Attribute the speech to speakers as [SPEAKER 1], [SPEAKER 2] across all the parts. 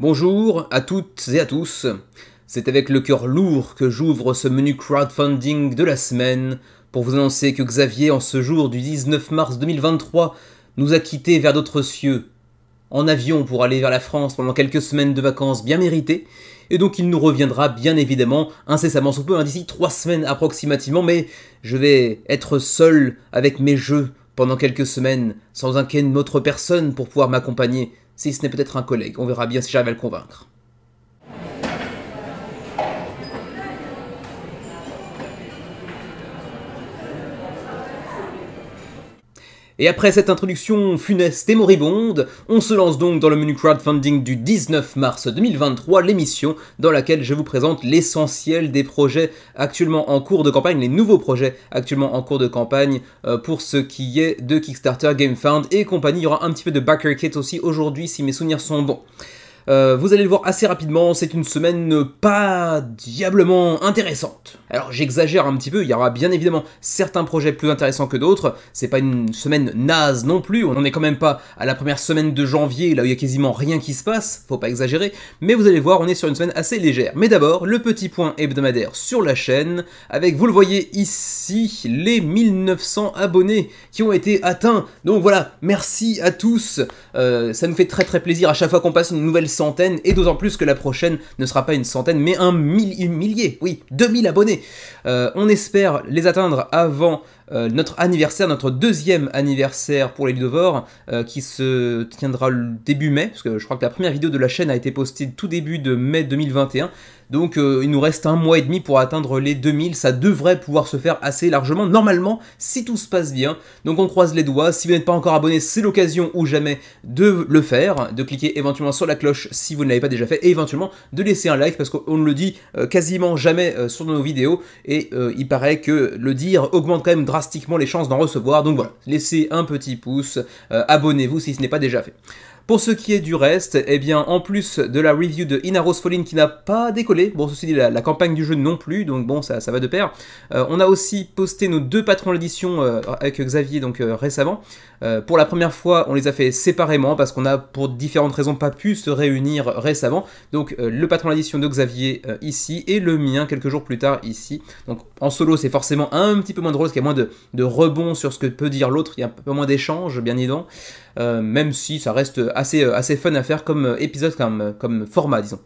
[SPEAKER 1] Bonjour à toutes et à tous. C'est avec le cœur lourd que j'ouvre ce menu crowdfunding de la semaine pour vous annoncer que Xavier, en ce jour du 19 mars 2023, nous a quittés vers d'autres cieux, en avion pour aller vers la France pendant quelques semaines de vacances bien méritées, et donc il nous reviendra bien évidemment incessamment sous peu, hein, d'ici trois semaines approximativement, mais je vais être seul avec mes jeux pendant quelques semaines, sans inquiéter autre personne pour pouvoir m'accompagner si ce n'est peut-être un collègue. On verra bien si j'arrive à le convaincre. Et après cette introduction funeste et moribonde, on se lance donc dans le menu crowdfunding du 19 mars 2023, l'émission dans laquelle je vous présente l'essentiel des projets actuellement en cours de campagne, les nouveaux projets actuellement en cours de campagne euh, pour ce qui est de Kickstarter, GameFound et compagnie. Il y aura un petit peu de backer kit aussi aujourd'hui si mes souvenirs sont bons. Euh, vous allez le voir assez rapidement, c'est une semaine pas diablement intéressante. Alors j'exagère un petit peu, il y aura bien évidemment certains projets plus intéressants que d'autres, c'est pas une semaine naze non plus, on n'en est quand même pas à la première semaine de janvier, là où il y a quasiment rien qui se passe, faut pas exagérer, mais vous allez voir, on est sur une semaine assez légère. Mais d'abord, le petit point hebdomadaire sur la chaîne, avec, vous le voyez ici, les 1900 abonnés qui ont été atteints. Donc voilà, merci à tous, euh, ça nous fait très très plaisir à chaque fois qu'on passe une nouvelle semaine et d'autant plus que la prochaine ne sera pas une centaine, mais un millier, oui, 2000 abonnés. Euh, on espère les atteindre avant euh, notre anniversaire, notre deuxième anniversaire pour les Ludovores, euh, qui se tiendra le début mai, parce que je crois que la première vidéo de la chaîne a été postée tout début de mai 2021. Donc euh, il nous reste un mois et demi pour atteindre les 2000, ça devrait pouvoir se faire assez largement, normalement, si tout se passe bien. Donc on croise les doigts, si vous n'êtes pas encore abonné, c'est l'occasion ou jamais de le faire, de cliquer éventuellement sur la cloche si vous ne l'avez pas déjà fait, et éventuellement de laisser un like, parce qu'on ne le dit quasiment jamais sur nos vidéos, et il paraît que le dire augmente quand même drastiquement les chances d'en recevoir. Donc voilà, laissez un petit pouce, euh, abonnez-vous si ce n'est pas déjà fait. Pour ce qui est du reste, eh bien, en plus de la review de Inaros Falling qui n'a pas décollé, bon, ceci dit, la, campagne du jeu non plus, donc bon, ça, ça va de pair. Euh, on a aussi posté nos deux patrons l'édition euh, avec Xavier donc récemment. Euh, pour la première fois, on les a fait séparément parce qu'on a pour différentes raisons pas pu se réunir récemment. Donc euh, le patron d'édition de Xavier euh, ici et le mien quelques jours plus tard ici. Donc en solo, c'est forcément un petit peu moins drôle parce qu'il y a moins de, rebond sur ce que peut dire l'autre, il y a un peu moins d'échanges, bien évidemment. même si ça reste assez, fun à faire comme épisode, comme, comme format, disons.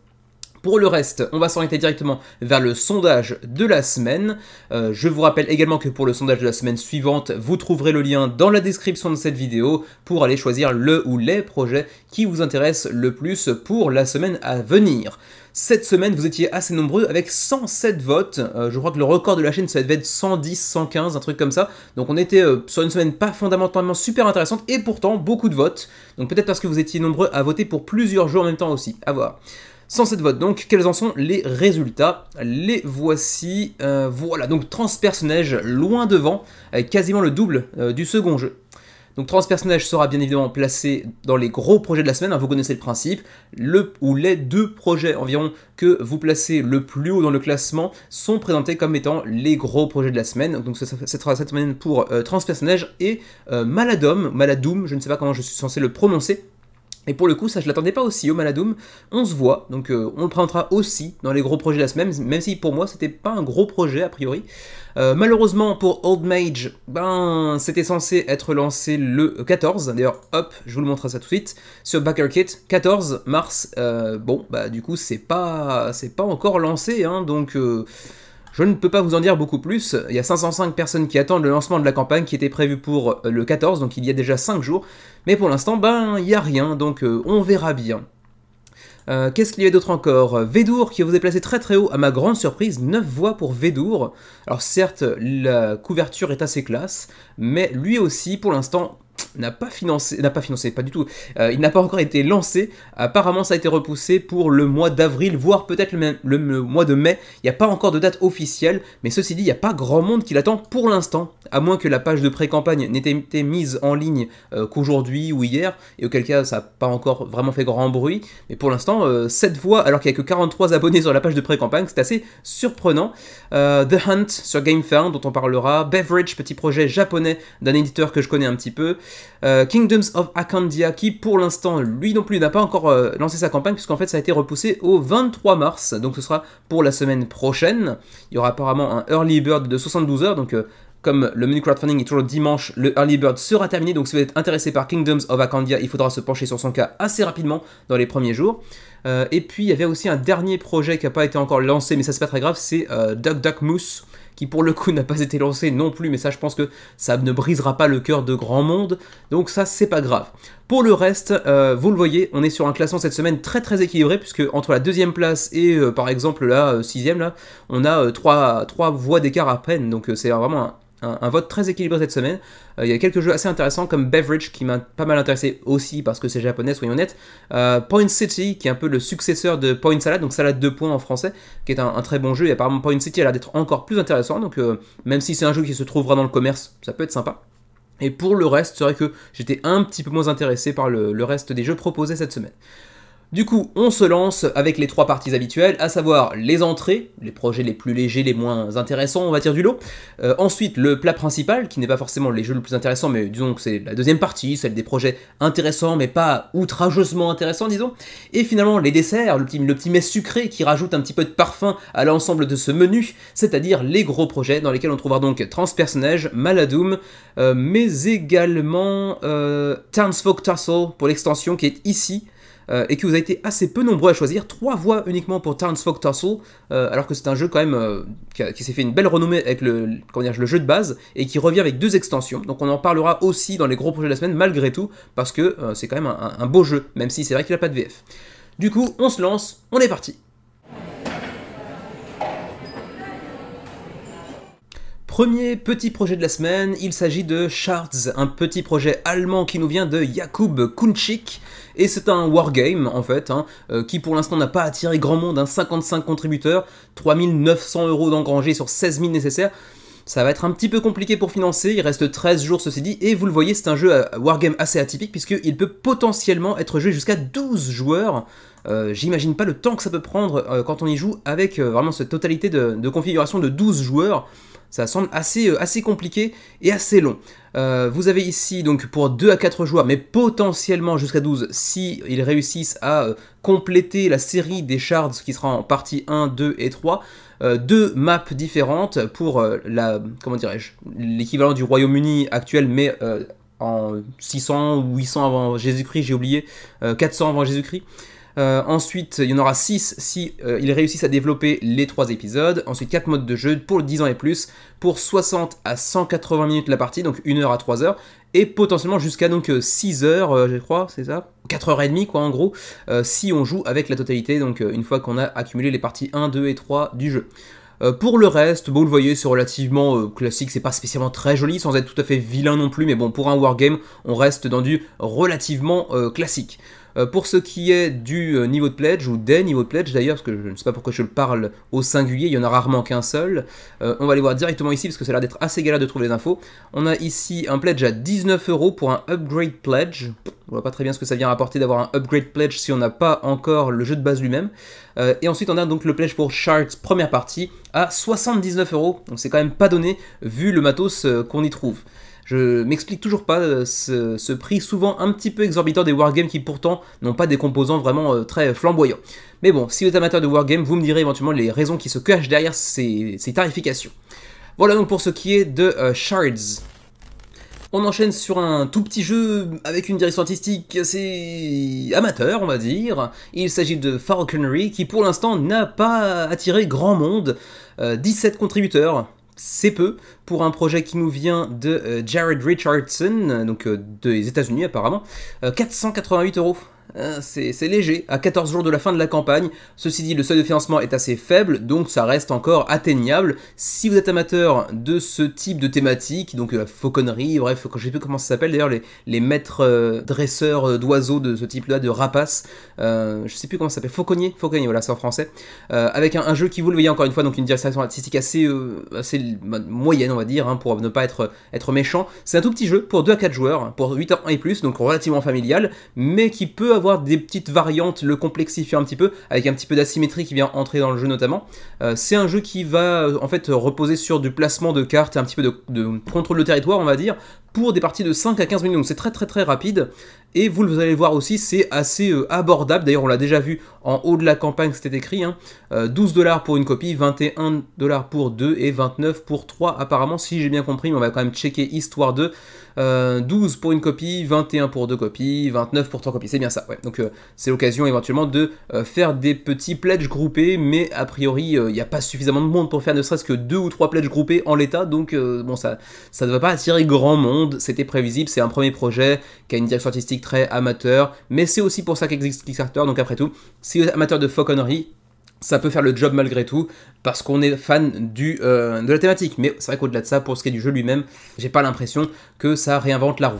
[SPEAKER 1] Pour le reste, on va s'orienter directement vers le sondage de la semaine. Euh, je vous rappelle également que pour le sondage de la semaine suivante, vous trouverez le lien dans la description de cette vidéo pour aller choisir le ou les projets qui vous intéressent le plus pour la semaine à venir. Cette semaine, vous étiez assez nombreux avec 107 votes. Euh, je crois que le record de la chaîne, ça devait être 110, 115, un truc comme ça. Donc on était euh, sur une semaine pas fondamentalement super intéressante et pourtant beaucoup de votes. Donc peut-être parce que vous étiez nombreux à voter pour plusieurs jeux en même temps aussi. À voir cette vote, donc, quels en sont les résultats Les voici, euh, voilà, donc Transpersonnage loin devant, euh, quasiment le double euh, du second jeu. Donc Transpersonnage sera bien évidemment placé dans les gros projets de la semaine, hein, vous connaissez le principe, le ou les deux projets environ que vous placez le plus haut dans le classement sont présentés comme étant les gros projets de la semaine. Donc ça sera cette semaine pour Transpersonnage et Maladom, Maladoum, je ne sais pas comment je suis censé le prononcer, et pour le coup, ça je l'attendais pas aussi au Maladoum. On se voit, donc euh, on le présentera aussi dans les gros projets de la semaine, même si pour moi c'était pas un gros projet a priori. Euh, malheureusement pour Old Mage, ben c'était censé être lancé le 14. D'ailleurs, hop, je vous le montre ça tout de suite sur Backer Kit, 14 mars. Euh, bon, bah du coup c'est pas pas encore lancé, hein. donc je ne peux pas vous en dire beaucoup plus, il y a 505 personnes qui attendent le lancement de la campagne qui était prévu pour euh, le 14, donc il y a déjà 5 jours, mais pour l'instant, ben, il n'y a rien, donc euh, on verra bien. Euh, qu'est-ce qu'il y a d'autre encore Vedour qui vous est placé très très haut, à ma grande surprise, 9 voix pour Vedour. Alors certes, la couverture est assez classe, mais lui aussi, pour l'instant, n'a pas financé, n'a pas financé, pas du tout. Euh, il n'a pas encore été lancé. Apparemment, ça a été repoussé pour le mois d'avril, voire peut-être le, le, mois de mai. Il n'y a pas encore de date officielle, mais ceci dit, il n'y a pas grand monde qui l'attend pour l'instant, à moins que la page de pré-campagne n'ait été mise en ligne euh, qu'aujourd'hui ou hier, et auquel cas ça n'a pas encore vraiment fait grand bruit. Mais pour l'instant, euh, cette voix, alors qu'il n'y a que 43 abonnés sur la page de pré-campagne, c'est assez surprenant. The Hunt sur GameFound, dont on parlera. Beverage, petit projet japonais d'un éditeur que je connais un petit peu. Euh, Kingdoms of Akandia qui pour l'instant lui non plus n'a pas encore euh, lancé sa campagne puisqu'en fait ça a été repoussé au 23 mars donc ce sera pour la semaine prochaine il y aura apparemment un early bird de 72 heures donc euh, comme le menu crowdfunding est toujours dimanche, le early bird sera terminé. Donc, si vous êtes intéressé par Kingdoms of Akandia, il faudra se pencher sur son cas assez rapidement dans les premiers jours. et puis, il y avait aussi un dernier projet qui n'a pas été encore lancé, mais ça c'est pas très grave, c'est Duck Duck Moose qui pour le coup n'a pas été lancé non plus, mais ça je pense que ça ne brisera pas le cœur de grand monde, donc ça c'est pas grave. Pour le reste, euh, vous le voyez, on est sur un classement cette semaine très très équilibré, puisque entre la deuxième place et euh, par exemple la euh, sixième, là, on a trois, trois voix d'écart à peine, donc c'est vraiment un, un, vote très équilibré cette semaine. Euh, il y a quelques jeux assez intéressants comme Beverage qui m'a pas mal intéressé aussi parce que c'est japonais, soyons honnêtes. Euh, Point City qui est un peu le successeur de Point Salad, donc salade 2 points en français, qui est un, très bon jeu. Et apparemment Point City a l'air d'être encore plus intéressant, donc euh, même si c'est un jeu qui se trouvera dans le commerce, ça peut être sympa. Et pour le reste, c'est vrai que j'étais un petit peu moins intéressé par le reste des jeux proposés cette semaine. Du coup, on se lance avec les trois parties habituelles, à savoir les entrées, les projets les plus légers, les moins intéressants, on va dire, du lot. Euh, ensuite, le plat principal, qui n'est pas forcément les jeux le plus intéressant, mais disons que c'est la deuxième partie, celle des projets intéressants, mais pas outrageusement intéressants, disons. Et finalement, les desserts, le petit, sucré qui rajoute un petit peu de parfum à l'ensemble de ce menu, c'est-à-dire les gros projets, dans lesquels on trouvera donc Transpersonnage, Maladoom, euh, mais également euh, Transfolk Tassel pour l'extension qui est ici, euh, et que vous avez été assez peu nombreux à choisir, trois voix uniquement pour Townsfolk Tussle, euh, alors que c'est un jeu quand même euh, qui, s'est fait une belle renommée avec le, jeu de base, et qui revient avec deux extensions, donc on en parlera aussi dans les gros projets de la semaine malgré tout, parce que c'est quand même un, beau jeu, même si c'est vrai qu'il n'a pas de VF. Du coup, on se lance, on est parti Premier petit projet de la semaine, il s'agit de Shards, un petit projet allemand qui nous vient de Jakub Kunchik, et c'est un wargame, en fait, hein, euh, qui pour l'instant n'a pas attiré grand monde, 55 hein. contributeurs, 3900 euros d'engrangés sur 16 000 nécessaires. Ça va être un petit peu compliqué pour financer, il reste 13 jours ceci dit, et vous le voyez, c'est un jeu euh, wargame assez atypique, puisqu'il peut potentiellement être joué jusqu'à 12 joueurs. Euh, j'imagine pas le temps que ça peut prendre euh, quand on y joue avec vraiment cette totalité de, configuration de 12 joueurs. Ça semble assez, assez compliqué et assez long. vous avez ici donc pour 2 à 4 joueurs, mais potentiellement jusqu'à 12 si ils réussissent à compléter la série des shards qui sera en partie 1, 2 et 3. Euh, deux maps différentes pour euh, la comment dirais-je l'équivalent du Royaume-Uni actuel mais euh, en 600 ou 800 avant Jésus-Christ, j'ai oublié, 400 avant Jésus-Christ. Euh, ensuite, il y en aura 6 si euh, ils réussissent à développer les 3 épisodes. Ensuite, 4 modes de jeu pour 10 ans et plus, pour 60 à 180 minutes la partie, donc 1 heure à 3 heures, et potentiellement jusqu'à donc 6 euh, heures, je crois, c'est ça 4 h et demie, quoi, en gros, si on joue avec la totalité, donc une fois qu'on a accumulé les parties 1, 2 et 3 du jeu. pour le reste, bon, vous le voyez, c'est relativement classique, c'est pas spécialement très joli, sans être tout à fait vilain non plus, mais bon, pour un wargame, on reste dans du relativement classique. Euh, pour ce qui est du euh, niveau de pledge, ou des niveaux de pledge d'ailleurs, parce que je ne sais pas pourquoi je le parle au singulier, il y en a rarement qu'un seul, euh, on va aller voir directement ici, parce que ça a l'air d'être assez galère de trouver les infos. On a ici un pledge à 19 euros pour un upgrade pledge. On voit pas très bien ce que ça vient rapporter d'avoir un upgrade pledge si on n'a pas encore le jeu de base lui-même. et ensuite, on a donc le pledge pour Shards première partie à 79 euros. Donc c'est quand même pas donné vu le matos qu'on y trouve. Je m'explique toujours pas euh, ce, prix souvent un petit peu exorbitant des wargames qui pourtant n'ont pas des composants vraiment euh, très flamboyants. Mais bon, si vous êtes amateur de Wargames, vous me direz éventuellement les raisons qui se cachent derrière ces, tarifications. Voilà donc pour ce qui est de euh, Shards. On enchaîne sur un tout petit jeu avec une direction artistique assez amateur, on va dire. Il s'agit de Falconry, qui pour l'instant n'a pas attiré grand monde. 17 contributeurs, c'est peu pour un projet qui nous vient de euh, Jared Richardson, donc euh, des États-Unis apparemment, 488 euh, euros. Hein, c'est léger, à 14 jours de la fin de la campagne. Ceci dit, le seuil de financement est assez faible, donc ça reste encore atteignable. Si vous êtes amateur de ce type de thématique, donc la euh, fauconnerie, bref, je sais plus comment ça s'appelle d'ailleurs, les, maîtres euh, dresseurs euh, d'oiseaux de ce type-là, de rapaces, je sais plus comment ça s'appelle, fauconnier, fauconnier, voilà, c'est en français, avec un, jeu qui, vous le voyez encore une fois, donc une direction artistique assez, bah, moyenne, on va dire, hein, pour ne pas être, être méchant. C'est un tout petit jeu pour 2 à 4 joueurs, pour 8 ans et plus, donc relativement familial, mais qui peut avoir des petites variantes, le complexifier un petit peu, avec un petit peu d'asymétrie qui vient entrer dans le jeu notamment. Euh, c'est un jeu qui va en fait reposer sur du placement de cartes un petit peu de, de contrôle de territoire, on va dire, pour des parties de 5 à 15 minutes. Donc c'est très très très rapide et vous, vous allez voir aussi, c'est assez euh, abordable. D'ailleurs, on l'a déjà vu en haut de la campagne, c'était écrit. 12 hein. euh, pour une copie, 21 dollars pour 2 et 29 pour 3 apparemment, si j'ai bien compris, mais on va quand même checker histoire 2. 12 euh, pour une copie, 21 pour 2 copies, 29 pour 3 copies, c'est bien ça. Ouais. Donc c'est l'occasion éventuellement de faire des petits pledges groupés, mais a priori, il n'y a pas suffisamment de monde pour faire ne serait-ce que deux ou trois pledges groupés en l'état. Donc bon, ça ne va pas attirer grand monde, c'était prévisible, c'est un premier projet qui a une direction artistique très amateur, mais c'est aussi pour ça qu'existe Kickstarter, donc après tout, si vous êtes amateur de fauconnerie, ça peut faire le job malgré tout, parce qu'on est fan du, euh, de la thématique. Mais c'est vrai qu'au-delà de ça, pour ce qui est du jeu lui-même, j'ai pas l'impression que ça réinvente la roue.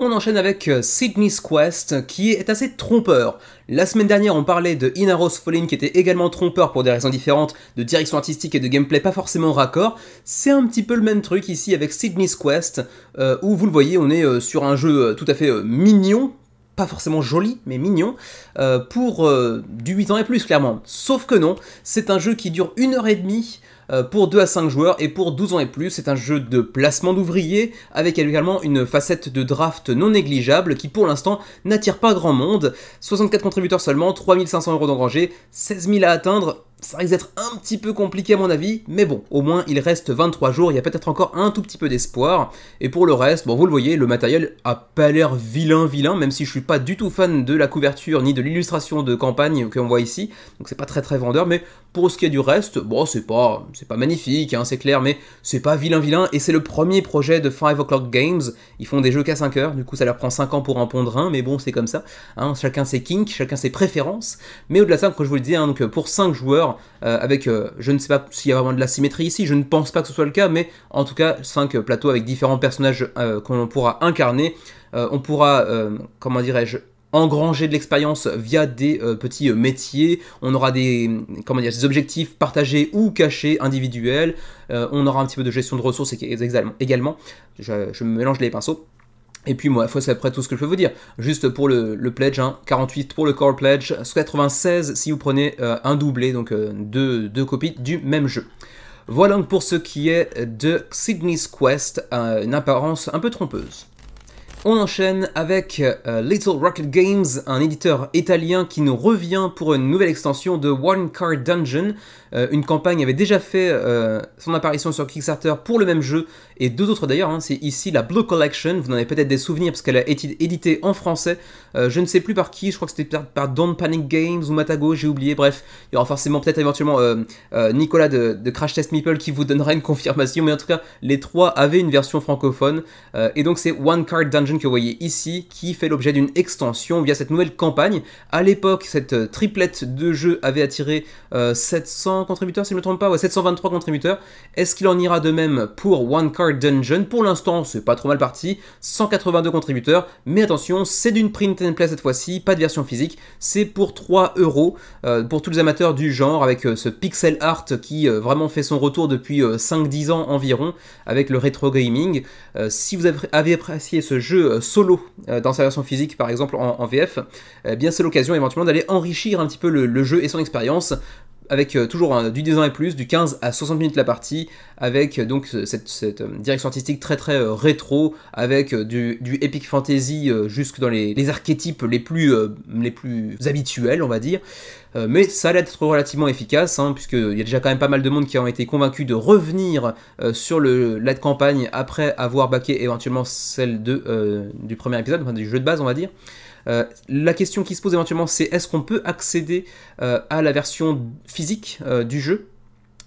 [SPEAKER 1] On enchaîne avec euh, Sydney's Quest qui est assez trompeur. La semaine dernière, on parlait de Inaros Falling qui était également trompeur pour des raisons différentes, de direction artistique et de gameplay pas forcément raccord. C'est un petit peu le même truc ici avec Sydney's Quest euh, où vous le voyez, on est euh, sur un jeu tout à fait mignon, pas forcément joli, mais mignon, pour du 8 ans et plus clairement. Sauf que non, c'est un jeu qui dure une heure et demie, euh, pour 2 à 5 joueurs et pour 12 ans et plus. C'est un jeu de placement d'ouvriers avec également une facette de draft non négligeable qui pour l'instant n'attire pas grand monde. 64 contributeurs seulement, 3500 euros d'engrangés, 16 000 à atteindre ça risque d'être un petit peu compliqué à mon avis, mais bon, au moins il reste 23 jours, il y a peut-être encore un tout petit peu d'espoir. Et pour le reste, bon vous le voyez, le matériel a pas l'air vilain vilain, même si je suis pas du tout fan de la couverture ni de l'illustration de campagne qu'on voit ici, donc c'est pas très très vendeur, mais pour ce qui est du reste, bon c'est pas, pas magnifique, hein, c'est clair, mais c'est pas vilain vilain, et c'est le premier projet de 5 O'Clock Games, ils font des jeux qu'à 5 heures, du coup ça leur prend 5 ans pour en pondre un, mais bon c'est comme ça, hein. chacun ses kinks, chacun ses préférences, mais au-delà de ça, comme je vous le dis, hein, donc pour 5 joueurs, euh, avec, euh, je ne sais pas s'il y a vraiment de la symétrie ici, je ne pense pas que ce soit le cas, mais en tout cas, 5 euh, plateaux avec différents personnages qu'on pourra incarner. on pourra, comment dirais-je, engranger de l'expérience via des petits métiers. On aura des, comment des objectifs partagés ou cachés, individuels. on aura un petit peu de gestion de ressources également. Je, je me mélange les pinceaux. Et puis moi, c'est après tout ce que je peux vous dire. Juste pour le, le pledge, 48 hein, pour le core pledge, 96 si vous prenez euh, un doublé, donc euh, deux, copies du même jeu. Voilà donc pour ce qui est de Sydney's Quest, euh, une apparence un peu trompeuse. On enchaîne avec Little Rocket Games, un éditeur italien qui nous revient pour une nouvelle extension de One Card Dungeon, euh, une campagne avait déjà fait euh, son apparition sur Kickstarter pour le même jeu, et deux autres d'ailleurs, hein. c'est ici la Blue Collection, vous en avez peut-être des souvenirs parce qu'elle a été éditée en français, euh, je ne sais plus par qui, je crois que c'était par, Don't Panic Games ou Matago, j'ai oublié, bref, il y aura forcément peut-être éventuellement Nicolas de, Crash Test Meeple qui vous donnera une confirmation, mais en tout cas, les trois avaient une version francophone, et donc c'est One Card Dungeon que vous voyez ici, qui fait l'objet d'une extension via cette nouvelle campagne. À l'époque, cette triplette de jeux avait attiré 700 contributeurs, si je ne me trompe pas, ouais, 723 contributeurs. Est-ce qu'il en ira de même pour One Card Dungeon Pour l'instant, c'est pas trop mal parti, 182 contributeurs, mais attention, c'est d'une print and play cette fois-ci, pas de version physique, c'est pour 3 euros euh, pour tous les amateurs du genre, avec euh, ce pixel art qui euh, vraiment fait son retour depuis 5-10 ans environ, avec le rétro gaming. si vous avez apprécié ce jeu solo dans sa version physique, par exemple en, VF, eh bien c'est l'occasion éventuellement d'aller enrichir un petit peu le jeu et son expérience avec euh, toujours hein, du 10 ans et plus, du 15 à 60 minutes la partie, avec euh, donc cette, euh, direction artistique très très rétro, avec du, epic fantasy jusque dans les, archétypes les plus, les plus habituels, on va dire. mais ça allait être relativement efficace, hein, puisqu'il y a déjà quand même pas mal de monde qui ont été convaincus de revenir sur le, la campagne après avoir baqué éventuellement celle du premier épisode, enfin, du jeu de base, on va dire. Euh, la question qui se pose éventuellement, c'est est-ce qu'on peut accéder euh, à la version physique euh, du jeu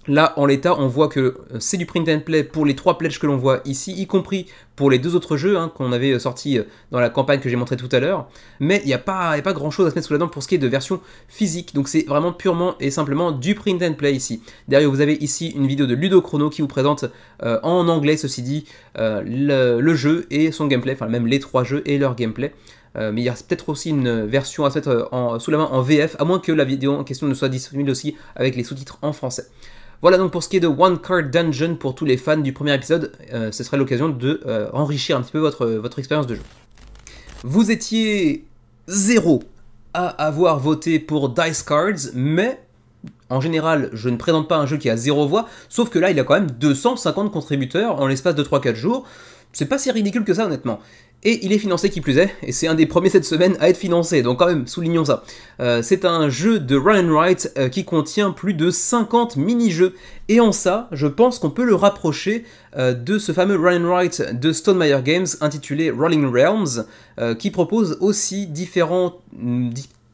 [SPEAKER 1] Là, en l'état, on voit que c'est du print and play pour les trois pledges que l'on voit ici, y compris pour les deux autres jeux hein, qu'on avait sortis dans la campagne que j'ai montré tout à l'heure. Mais il n'y a, pas, pas grand chose à se mettre sous la dent pour ce qui est de version physique. Donc c'est vraiment purement et simplement du print and play ici. Derrière, vous avez ici une vidéo de Ludo Chrono qui vous présente en anglais, ceci dit, le, jeu et son gameplay, enfin même les trois jeux et leur gameplay. Euh, mais il y a peut-être aussi une version à se mettre euh, sous la main en VF, à moins que la vidéo en question ne soit disponible aussi avec les sous-titres en français. Voilà donc pour ce qui est de One Card Dungeon pour tous les fans du premier épisode, euh, ce serait l'occasion de enrichir un petit peu votre, votre expérience de jeu. Vous étiez zéro à avoir voté pour Dice Cards, mais en général, je ne présente pas un jeu qui a zéro voix, sauf que là, il a quand même 250 contributeurs en l'espace de 3-4 jours. C'est pas si ridicule que ça, honnêtement. Et il est financé qui plus est, et c'est un des premiers cette semaine à être financé, donc quand même, soulignons ça. Euh, c'est un jeu de run Wright euh, qui contient plus de 50 mini-jeux, et en ça, je pense qu'on peut le rapprocher euh, de ce fameux Ryan Wright de Stonemaier Games intitulé Rolling Realms, qui propose aussi différents mm,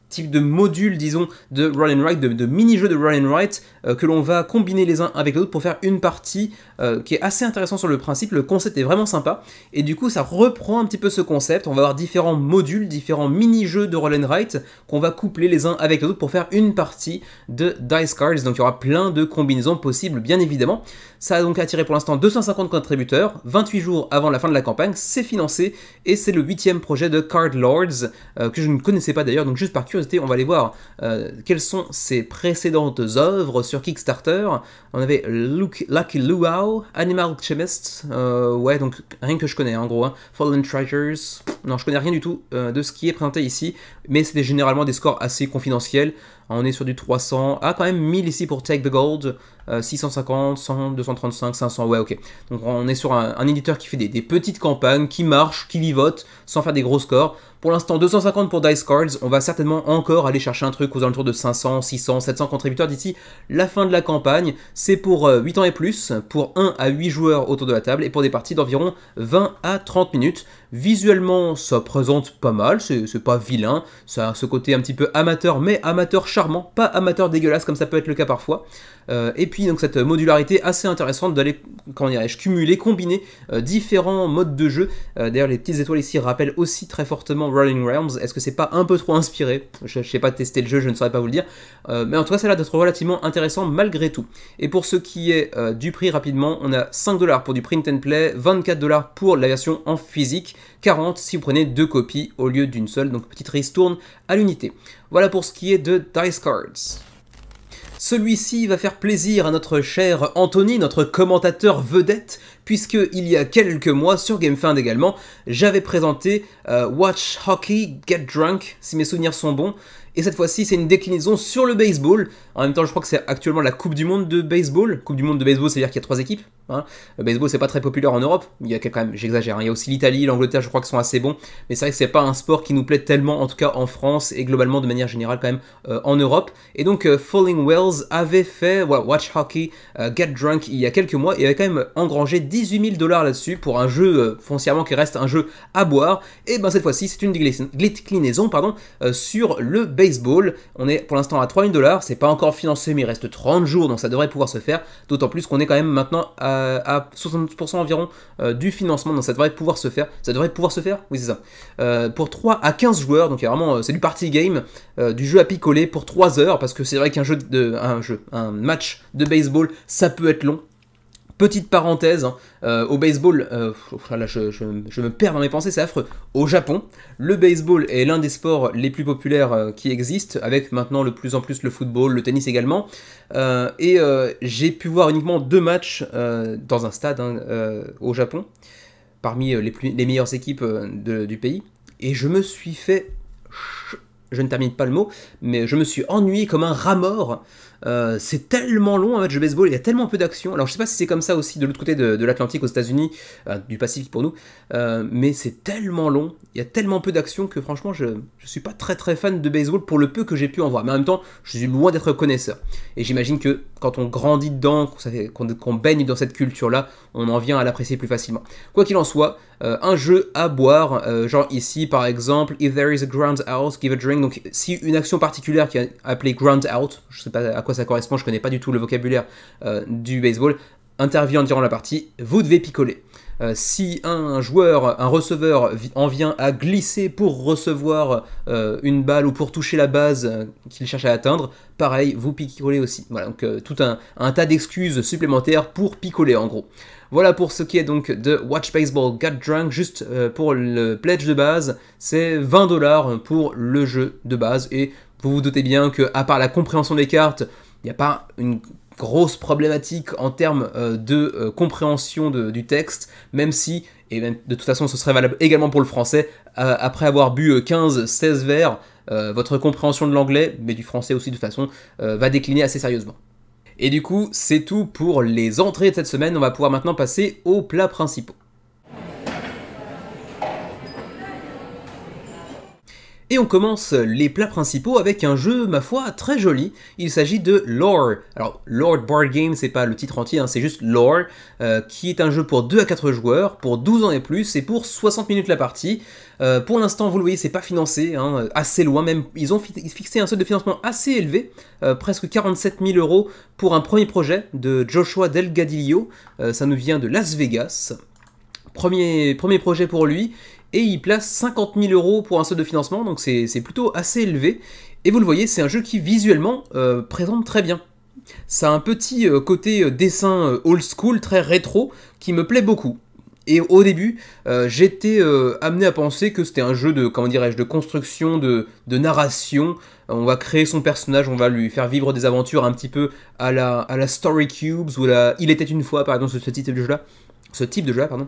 [SPEAKER 1] types de modules, disons, de Roll and Write, de, mini-jeux de Run and Write, que l'on va combiner les uns avec les autres pour faire une partie euh, qui est assez intéressant sur le principe, le concept est vraiment sympa, et du coup ça reprend un petit peu ce concept, on va avoir différents modules, différents mini-jeux de Roll and Write qu'on va coupler les uns avec les autres pour faire une partie de Dice Cards, donc il y aura plein de combinaisons possibles bien évidemment. Ça a donc attiré pour l'instant 250 contributeurs, 28 jours avant la fin de la campagne, c'est financé, et c'est le huitième projet de Card Lords, euh, que je ne connaissais pas d'ailleurs, donc juste par curiosité on va aller voir euh, quelles sont ses précédentes œuvres sur Kickstarter. On avait Lucky Luau, Animal Chemist, euh, ouais, donc rien que je connais en gros, hein. Fallen Treasures, non, je connais rien du tout euh, de ce qui est présenté ici, mais c'est généralement des scores assez confidentiels. On est sur du 300, ah, quand même 1000 ici pour Take the Gold, 650, 100, 235, 500, ouais ok. Donc on est sur un, éditeur qui fait des, petites campagnes, qui marche, qui vivote, sans faire des gros scores. Pour l'instant 250 pour Dice Cards, on va certainement encore aller chercher un truc aux alentours de 500, 600, 700 contributeurs d'ici la fin de la campagne. C'est pour 8 euh, ans et plus, pour 1 à 8 joueurs autour de la table et pour des parties d'environ 20 à 30 minutes. Visuellement, ça présente pas mal, c'est pas vilain, ça a ce côté un petit peu amateur, mais amateur charmant, pas amateur dégueulasse comme ça peut être le cas parfois. Euh, et puis donc cette modularité assez intéressante d'aller, comment dirais-je, cumuler, combiner euh, différents modes de jeu. Euh, d'ailleurs les petites étoiles ici rappellent aussi très fortement Rolling Realms. Est-ce que c'est pas un peu trop inspiré Je ne sais pas tester le jeu, je ne saurais pas vous le dire. mais en tout cas ça a l'air d'être relativement intéressant malgré tout. Et pour ce qui est du prix rapidement, on a 5$ pour du print and play, 24$ pour la version en physique, 40$ si vous prenez deux copies au lieu d'une seule, donc petite ristourne à l'unité. Voilà pour ce qui est de Dice Cards. Celui-ci va faire plaisir à notre cher Anthony, notre commentateur vedette, puisque il y a quelques mois, sur GameFind également, j'avais présenté euh, Watch Hockey Get Drunk, si mes souvenirs sont bons, et cette fois-ci, c'est une déclinaison sur le baseball. En même temps, je crois que c'est actuellement la Coupe du Monde de baseball. Coupe du Monde de baseball, c'est-à-dire qu'il y a trois équipes. Hein. Le baseball, c'est pas très populaire en Europe. Il y a quand même, j'exagère, hein. il y a aussi l'Italie, l'Angleterre, je crois qu'ils sont assez bons. Mais c'est vrai que c'est pas un sport qui nous plaît tellement, en tout cas en France et globalement de manière générale quand même euh, en Europe. Et donc, euh, Falling Wells avait fait Watch Hockey, euh, Get Drunk il y a quelques mois et avait quand même engrangé 18 000 dollars là-dessus pour un jeu foncièrement qui reste un jeu à boire. Et ben cette fois-ci, c'est une déclinaison pardon, sur le baseball baseball. On est pour l'instant à 3000 dollars, c'est pas encore financé, mais il reste 30 jours, donc ça devrait pouvoir se faire. D'autant plus qu'on est quand même maintenant à, 70% 60% environ euh, du financement, donc ça devrait pouvoir se faire. Ça devrait pouvoir se faire Oui, c'est ça. Euh, pour 3 à 15 joueurs, donc il vraiment, euh, c'est du party game, du jeu à picoler pour 3 heures, parce que c'est vrai qu'un jeu de, un jeu, un match de baseball, ça peut être long, Petite parenthèse, hein, euh, au baseball, euh, je, me perds dans mes pensées, c'est affreux. Au Japon, le baseball est l'un des sports les plus populaires euh, qui existent, avec maintenant le plus en plus le football, le tennis également. et j'ai pu voir uniquement deux matchs dans un stade hein, au Japon, parmi les, plus, les meilleures équipes du pays. Et je me suis fait... Je ne termine pas le mot, mais je me suis ennuyé comme un rat mort euh, c'est tellement long un match de baseball, il y a tellement peu d'action. Alors je sais pas si c'est comme ça aussi de l'autre côté de, l'Atlantique aux États-Unis, euh, du Pacifique pour nous, euh, mais c'est tellement long, il y a tellement peu d'action que franchement je, ne suis pas très très fan de baseball pour le peu que j'ai pu en voir. Mais en même temps, je suis loin d'être connaisseur. Et j'imagine que quand on grandit dedans, qu'on baigne dans cette culture là, on en vient à l'apprécier plus facilement. Quoi qu'il en soit, euh, un jeu à boire, euh, genre ici par exemple, if there is a ground out, give a drink. Donc si une action particulière qui est appelée ground out, je ne sais pas à quoi ça correspond, je connais pas du tout le vocabulaire euh, du baseball, intervient durant la partie, vous devez picoler. si un, joueur, un receveur en vient à glisser pour recevoir une balle ou pour toucher la base qu'il cherche à atteindre, pareil, vous picolez aussi. Voilà, donc tout un tas d'excuses supplémentaires pour picoler en gros. Voilà pour ce qui est donc de Watch Baseball Got Drunk, juste euh, pour le pledge de base, c'est 20 dollars pour le jeu de base, et vous vous doutez bien que, à part la compréhension des cartes, il n'y a pas une grosse problématique en termes euh, de euh, compréhension du texte, même si, et eh ben, de toute façon ce serait valable également pour le français, après avoir bu 15-16 verres, votre compréhension de l'anglais, mais du français aussi de façon, va décliner assez sérieusement. Et du coup, c'est tout pour les entrées de cette semaine. On va pouvoir maintenant passer aux plats principaux. Et on commence les plats principaux avec un jeu, ma foi, très joli. Il s'agit de Lore. Alors, Lord Board Game, c'est pas le titre entier, hein, c'est juste Lore, euh, qui est un jeu pour 2 à 4 joueurs, pour 12 ans et plus, et pour 60 minutes la partie. Euh, pour l'instant, vous le voyez, c'est pas financé, hein, assez loin même. Ils ont fixé un seuil de financement assez élevé, euh, presque 47 000 euros pour un premier projet de Joshua Delgadillo. ça nous vient de Las Vegas. Premier, premier projet pour lui, et il place 50 000 euros pour un solde de financement, donc c'est plutôt assez élevé. Et vous le voyez, c'est un jeu qui visuellement euh, présente très bien. Ça a un petit euh, côté euh, dessin old school, très rétro, qui me plaît beaucoup. Et au début, j'étais amené à penser que c'était un jeu de, comment dirais-je, de construction, de, narration. On va créer son personnage, on va lui faire vivre des aventures un petit peu à la, à la Story Cubes ou la Il était une fois, par exemple, ce, type de jeu-là. Ce type de jeu-là, pardon.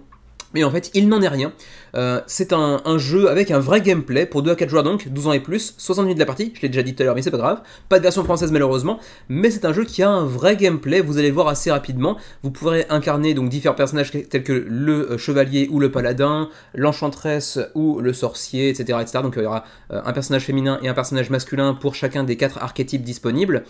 [SPEAKER 1] Mais en fait, il n'en est rien. Euh, c'est un, jeu avec un vrai gameplay pour 2 à 4 joueurs donc, 12 ans et plus, 60 minutes de la partie, je l'ai déjà dit tout à l'heure mais c'est pas grave, pas de version française malheureusement, mais c'est un jeu qui a un vrai gameplay, vous allez voir assez rapidement, vous pourrez incarner donc différents personnages tels que le euh, chevalier ou le paladin, l'enchanteresse ou le sorcier, etc. etc. Donc il y aura euh, un personnage féminin et un personnage masculin pour chacun des 4 archétypes disponibles,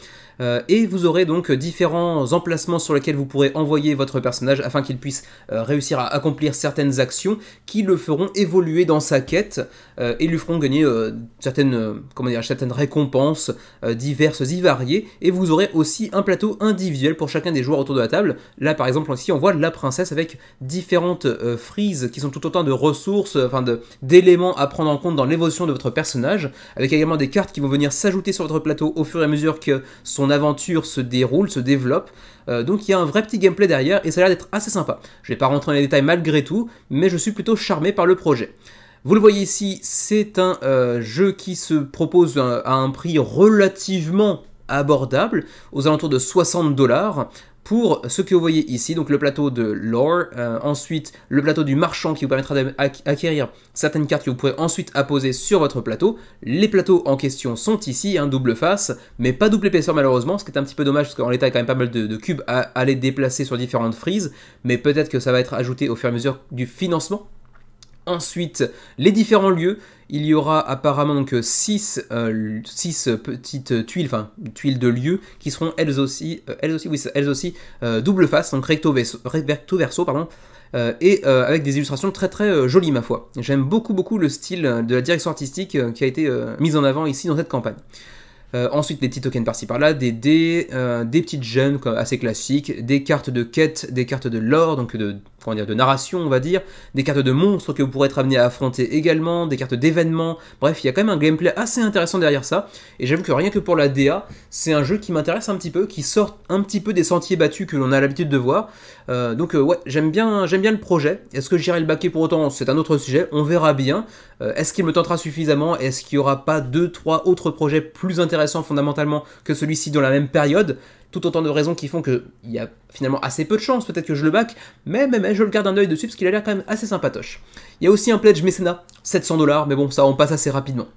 [SPEAKER 1] et vous aurez donc différents emplacements sur lesquels vous pourrez envoyer votre personnage afin qu'il puisse réussir à accomplir certaines actions qui le feront évoluer dans sa quête euh, et lui feront gagner euh, certaines, euh, comment dire, certaines récompenses diverses et variées. Et vous aurez aussi un plateau individuel pour chacun des joueurs autour de la table. Là, par exemple, ici, on voit la princesse avec différentes frises qui sont tout autant de ressources, enfin d'éléments à prendre en compte dans l'évolution de votre personnage, avec également des cartes qui vont venir s'ajouter sur votre plateau au fur et à mesure que son aventure se déroule, se développe. Euh, donc il y a un vrai petit gameplay derrière et ça a l'air d'être assez sympa. Je vais pas rentrer dans les détails malgré tout, mais je suis plutôt charmé par le projet. Vous le voyez ici, c'est un euh, jeu qui se propose euh, à un prix relativement abordable, aux alentours de 60 dollars pour ce que vous voyez ici, donc le plateau de lore euh, ensuite le plateau du marchand qui vous permettra d'acquérir certaines cartes que vous pourrez ensuite apposer sur votre plateau. Les plateaux en question sont ici, un hein, double face, mais pas double épaisseur malheureusement, ce qui est un petit peu dommage parce qu'en l'état il y a quand même pas mal de, de cubes à aller déplacer sur différentes frises, mais peut-être que ça va être ajouté au fur et à mesure du financement Ensuite, les différents lieux. Il y aura apparemment donc 6 euh, petites tuiles, enfin tuiles de lieux, qui seront elles aussi, euh, aussi, oui, elles aussi euh, double face, donc recto, verso, pardon, et avec des illustrations très très jolies ma foi. J'aime beaucoup beaucoup le style de la direction artistique qui a été mise en avant ici dans cette campagne. ensuite, des petits tokens par-ci par-là, des dés, des petites gemmes assez classiques, des cartes de quête, des cartes de lore, donc de dire, de narration, on va dire, des cartes de monstres que vous pourrez être amené à affronter également, des cartes d'événements, bref, il y a quand même un gameplay assez intéressant derrière ça, et j'avoue que rien que pour la DA, c'est un jeu qui m'intéresse un petit peu, qui sort un petit peu des sentiers battus que l'on a l'habitude de voir, euh, donc euh, ouais, j'aime bien, j'aime bien le projet, est-ce que j'irai le baquer pour autant, c'est un autre sujet, on verra bien, euh, est-ce qu'il me tentera suffisamment, est-ce qu'il n'y aura pas deux, trois autres projets plus intéressants fondamentalement que celui-ci dans la même période, tout autant de raisons qui font qu'il y a finalement assez peu de chances peut-être que je le back, mais, même je le garde un œil dessus parce qu'il a l'air quand même assez sympatoche. Il y a aussi un pledge mécénat, 700 dollars, mais bon, ça on passe assez rapidement.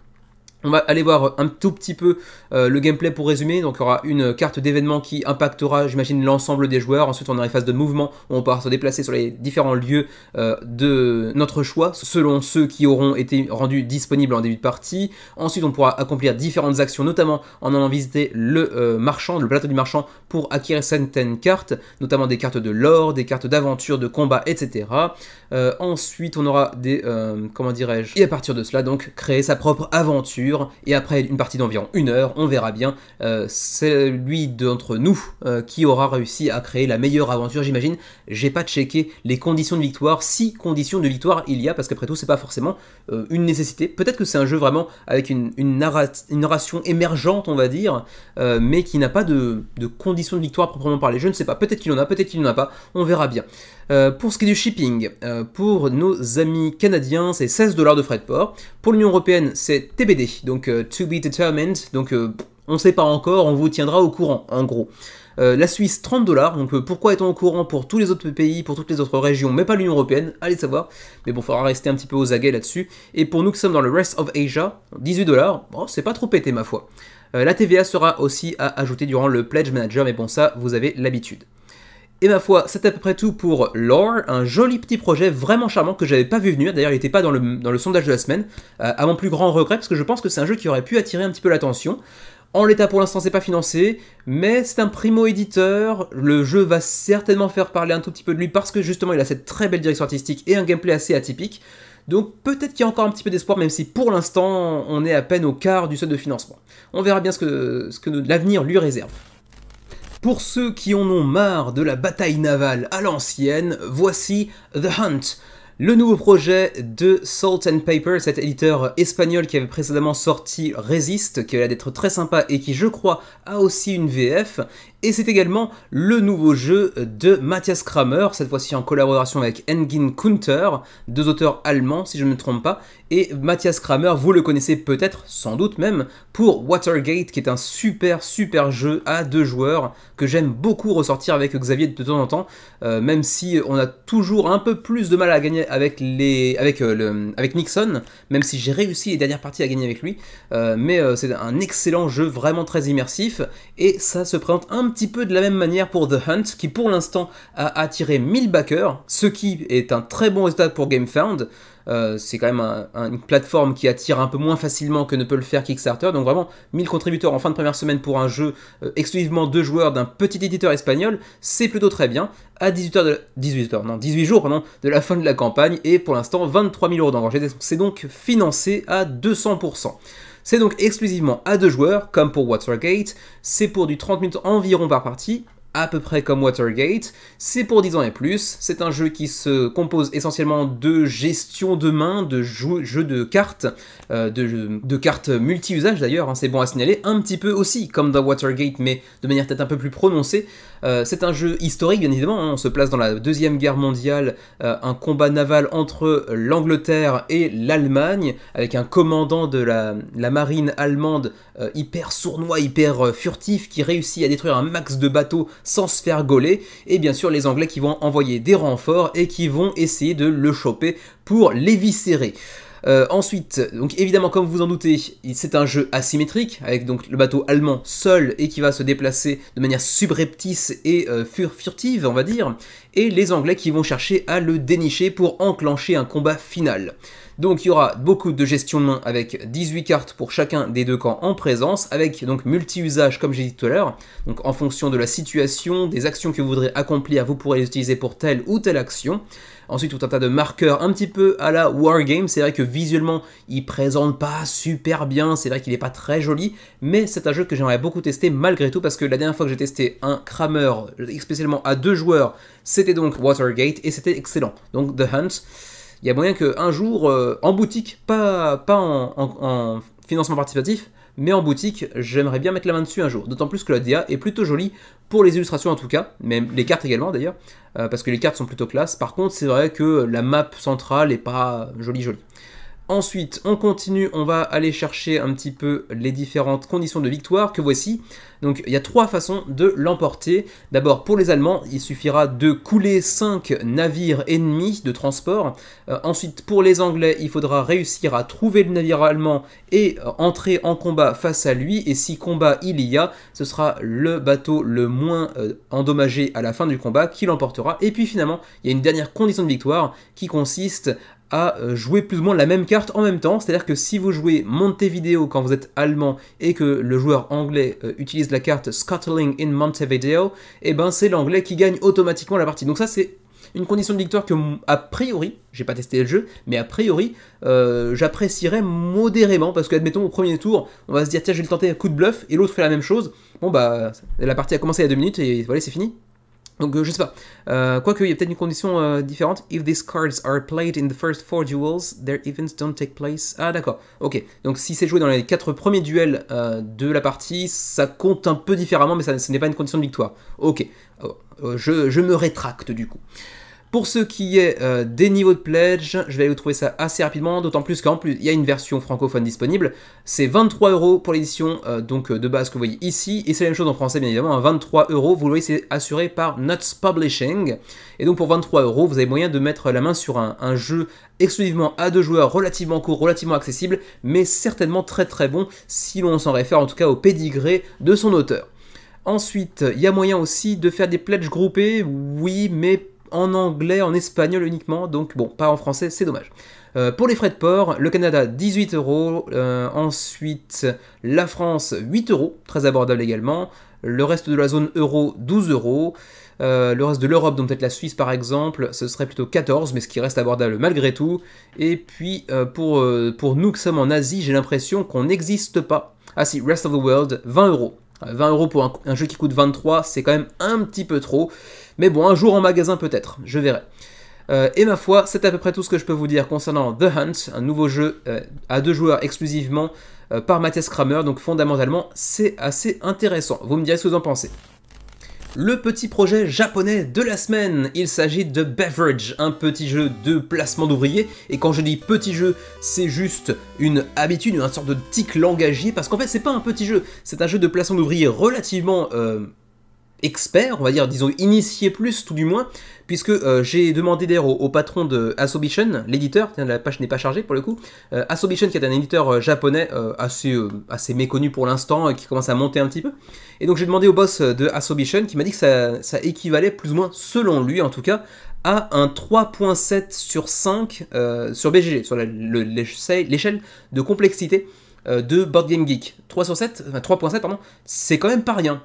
[SPEAKER 1] On va aller voir un tout petit peu euh, le gameplay pour résumer. Donc il y aura une carte d'événement qui impactera, j'imagine, l'ensemble des joueurs. Ensuite, on aura une phase de mouvement où on pourra se déplacer sur les différents lieux euh, de notre choix, selon ceux qui auront été rendus disponibles en début de partie. Ensuite, on pourra accomplir différentes actions, notamment en allant visiter le euh, marchand, le plateau du marchand, pour acquérir certaines cartes, notamment des cartes de lore, des cartes d'aventure, de combat, etc. ensuite, on aura des... comment dirais-je Et à partir de cela, donc, créer sa propre aventure et après une partie d'environ une heure, on verra bien euh, celui d'entre nous euh, qui aura réussi à créer la meilleure aventure, j'imagine. J'ai pas checké les conditions de victoire, si conditions de victoire il y a, parce qu'après tout, c'est pas forcément euh, une nécessité. Peut-être que c'est un jeu vraiment avec une, narration émergente, on va dire, mais qui n'a pas de, conditions de victoire proprement parlées. Je ne sais pas, peut-être qu'il en a, peut-être qu'il n'en a pas, on verra bien. Euh, pour ce qui est du shipping, euh, pour nos amis canadiens, c'est 16 dollars de frais de port. Pour l'Union Européenne, c'est TBD, donc euh, To Be Determined, donc on ne sait pas encore, on vous tiendra au courant, en gros. la Suisse, 30 dollars. Donc pourquoi est-on au courant pour tous les autres pays, pour toutes les autres régions, mais pas l'Union Européenne Allez savoir. Mais bon, il faudra rester un petit peu aux aguets là-dessus. Et pour nous qui sommes dans le Rest of Asia, 18 dollars. Bon, oh, c'est pas trop pété, ma foi. la TVA sera aussi à ajouter durant le Pledge Manager, mais bon, ça, vous avez l'habitude. Et ma foi, c'est à peu près tout pour Lore, un joli petit projet vraiment charmant que j'avais pas vu venir. D'ailleurs, il n'était pas dans le, dans le, sondage de la semaine, euh, à mon plus grand regret, parce que je pense que c'est un jeu qui aurait pu attirer un petit peu l'attention. En l'état, pour l'instant, c'est pas financé, mais c'est un primo-éditeur. Le jeu va certainement faire parler un tout petit peu de lui parce que justement, il a cette très belle direction artistique et un gameplay assez atypique. Donc peut-être qu'il y a encore un petit peu d'espoir, même si pour l'instant, on est à peine au quart du seuil de financement. On verra bien ce que, ce que l'avenir lui réserve. Pour ceux qui en ont marre de la bataille navale à l'ancienne, voici The Hunt, le nouveau projet de Salt and Paper, cet éditeur espagnol qui avait précédemment sorti Resist, qui a l'air d'être très sympa et qui, je crois, a aussi une VF. Et c'est également le nouveau jeu de Matthias Kramer, cette fois-ci en collaboration avec Engin Kunter, deux auteurs allemands si je ne me trompe pas, et Mathias Kramer, vous le connaissez peut-être, sans doute même, pour Watergate, qui est un super super jeu à deux joueurs que j'aime beaucoup ressortir avec Xavier de temps en temps, euh, même si on a toujours un peu plus de mal à gagner avec les, avec euh, le, avec Nixon, même si j'ai réussi les dernières parties à gagner avec lui. Euh, mais c'est un excellent jeu, vraiment très immersif, et ça se présente un petit peu de la même manière pour The Hunt, qui pour l'instant a attiré 1000 backers, ce qui est un très bon résultat pour GameFound. Euh, c'est quand même une plateforme qui attire un peu moins facilement que ne peut le faire Kickstarter. Donc vraiment, 1000 contributeurs en fin de première semaine pour un jeu euh, exclusivement deux joueurs d'un petit éditeur espagnol, c'est plutôt très bien. À 18, 18, non, 18 jours de la fin de la campagne et pour l'instant 23 000 euros C'est donc financé à 200%. C'est donc exclusivement à deux joueurs, comme pour Watergate, c'est pour du 30 minutes environ par partie, à peu près comme Watergate. C'est pour 10 ans et plus. C'est un jeu qui se compose essentiellement de gestion de main, de jeux jeu de cartes, euh, de, cartes multi-usage d'ailleurs, hein, c'est bon à signaler, un petit peu aussi comme dans Watergate, mais de manière peut-être un peu plus prononcée, euh, c'est un jeu historique, bien évidemment. Hein. On se place dans la Deuxième Guerre mondiale, euh, un combat naval entre l'Angleterre et l'Allemagne, avec un commandant de la, marine allemande euh, hyper sournois, hyper furtif, qui réussit à détruire un max de bateaux sans se faire gauler. Et bien sûr, les Anglais qui vont envoyer des renforts et qui vont essayer de le choper pour l'éviscérer. Euh, ensuite, donc évidemment, comme vous en doutez, c'est un jeu asymétrique, avec donc le bateau allemand seul et qui va se déplacer de manière subreptice et euh, furtive, on va dire, et les Anglais qui vont chercher à le dénicher pour enclencher un combat final. Donc il y aura beaucoup de gestion de main avec 18 cartes pour chacun des deux camps en présence, avec donc multi-usage comme j'ai dit tout à l'heure. Donc en fonction de la situation, des actions que vous voudrez accomplir, vous pourrez les utiliser pour telle ou telle action. Ensuite, tout un tas de marqueurs un petit peu à la Wargame. C'est vrai que visuellement, il présente pas super bien. C'est vrai qu'il n'est pas très joli. Mais c'est un jeu que j'aimerais beaucoup tester malgré tout parce que la dernière fois que j'ai testé un Kramer spécialement à deux joueurs, c'était donc Watergate et c'était excellent. Donc The Hunt. Il y a moyen qu'un jour, euh, en boutique, pas, pas en financement participatif, mais en boutique, j'aimerais bien mettre la main dessus un jour. D'autant plus que la DA est plutôt jolie, pour les illustrations en tout cas, même les cartes également d'ailleurs, euh, parce que les cartes sont plutôt classe. Par contre, c'est vrai que la map centrale est pas jolie jolie. Ensuite, on continue, on va aller chercher un petit peu les différentes conditions de victoire que voici. Donc il y a trois façons de l'emporter. D'abord, pour les Allemands, il suffira de couler 5 navires ennemis de transport. Euh, ensuite, pour les Anglais, il faudra réussir à trouver le navire allemand et euh, entrer en combat face à lui. Et si combat il y a, ce sera le bateau le moins euh, endommagé à la fin du combat qui l'emportera. Et puis finalement, il y a une dernière condition de victoire qui consiste à euh, jouer plus ou moins la même carte en même temps, c'est-à-dire que si vous jouez Montevideo quand vous êtes allemand et que le joueur anglais euh, utilise la carte Scuttling in Montevideo, et eh ben c'est l'anglais qui gagne automatiquement la partie. Donc ça c'est une condition de victoire que, a priori, j'ai pas testé le jeu, mais a priori, euh, j'apprécierais modérément, parce que, admettons, au premier tour, on va se dire, tiens, je vais le tenter un coup de bluff, et l'autre fait la même chose, bon bah, la partie a commencé il y a deux minutes, et voilà, c'est fini, donc euh, je sais pas. Euh, quoique, il y a peut-être une condition euh, différente. If these cards are played in the first four duels, their events don't take place. Ah d'accord, ok. Donc si c'est joué dans les quatre premiers duels de la partie, ça compte un peu différemment, mais ça, ce n'est pas une condition de victoire. Ok, je me rétracte du coup. Pour ce qui est euh, des niveaux de pledge, je vais aller vous trouver ça assez rapidement, d'autant plus qu'en plus, il y a une version francophone disponible. C'est 23 euros pour l'édition euh, euh, de base que vous voyez ici, et c'est la même chose en français bien évidemment, 23€, hein. 23 euros, vous le voyez, c'est assuré par Nuts Publishing. Et donc pour 23 euros, vous avez moyen de mettre la main sur un, jeu exclusivement à deux joueurs, relativement court, relativement accessible, mais certainement très très bon si l'on s'en réfère en tout cas au pédigré de son auteur. Ensuite, il y a moyen aussi de faire des pledges groupés, oui, mais en anglais, en espagnol uniquement, donc bon, pas en français, c'est dommage. Euh, pour les frais de port, le Canada 18 euros, euh, ensuite la France 8 euros, très abordable également, le reste de la zone euro 12 euros, euh, le reste de l'Europe, donc peut-être la Suisse par exemple, ce serait plutôt 14, mais ce qui reste abordable malgré tout. Et puis pour, pour nous qui sommes en Asie, j'ai l'impression qu'on n'existe pas. Ah si, Rest of the World, 20 euros. 20 euros pour un, jeu qui coûte 23, c'est quand même un petit peu trop. Mais bon, un jour en magasin peut-être, je verrai. Euh, et ma foi, c'est à peu près tout ce que je peux vous dire concernant The Hunt, un nouveau jeu euh, à deux joueurs exclusivement euh, par Mathias Kramer, donc fondamentalement c'est assez intéressant. Vous me direz ce que vous en pensez. Le petit projet japonais de la semaine, il s'agit de Beverage, un petit jeu de placement d'ouvriers, et quand je dis petit jeu, c'est juste une habitude, une sorte de tic langagier, parce qu'en fait c'est pas un petit jeu, c'est un jeu de placement d'ouvriers relativement expert, on va dire, disons initié plus tout du moins, puisque euh, j'ai demandé d'ailleurs au, patron de Asobition, l'éditeur, la page n'est pas chargée pour le coup, euh, qui est un éditeur euh, japonais euh, assez, assez méconnu pour l'instant, et qui commence à monter un petit peu, et donc j'ai demandé au boss de Asobition qui m'a dit que ça, ça, équivalait plus ou moins, selon lui en tout cas, à un 3.7 sur 5 sur BGG, sur l'échelle de complexité de Board Game Geek. 3 sur 7, 3.7 pardon, c'est quand même pas rien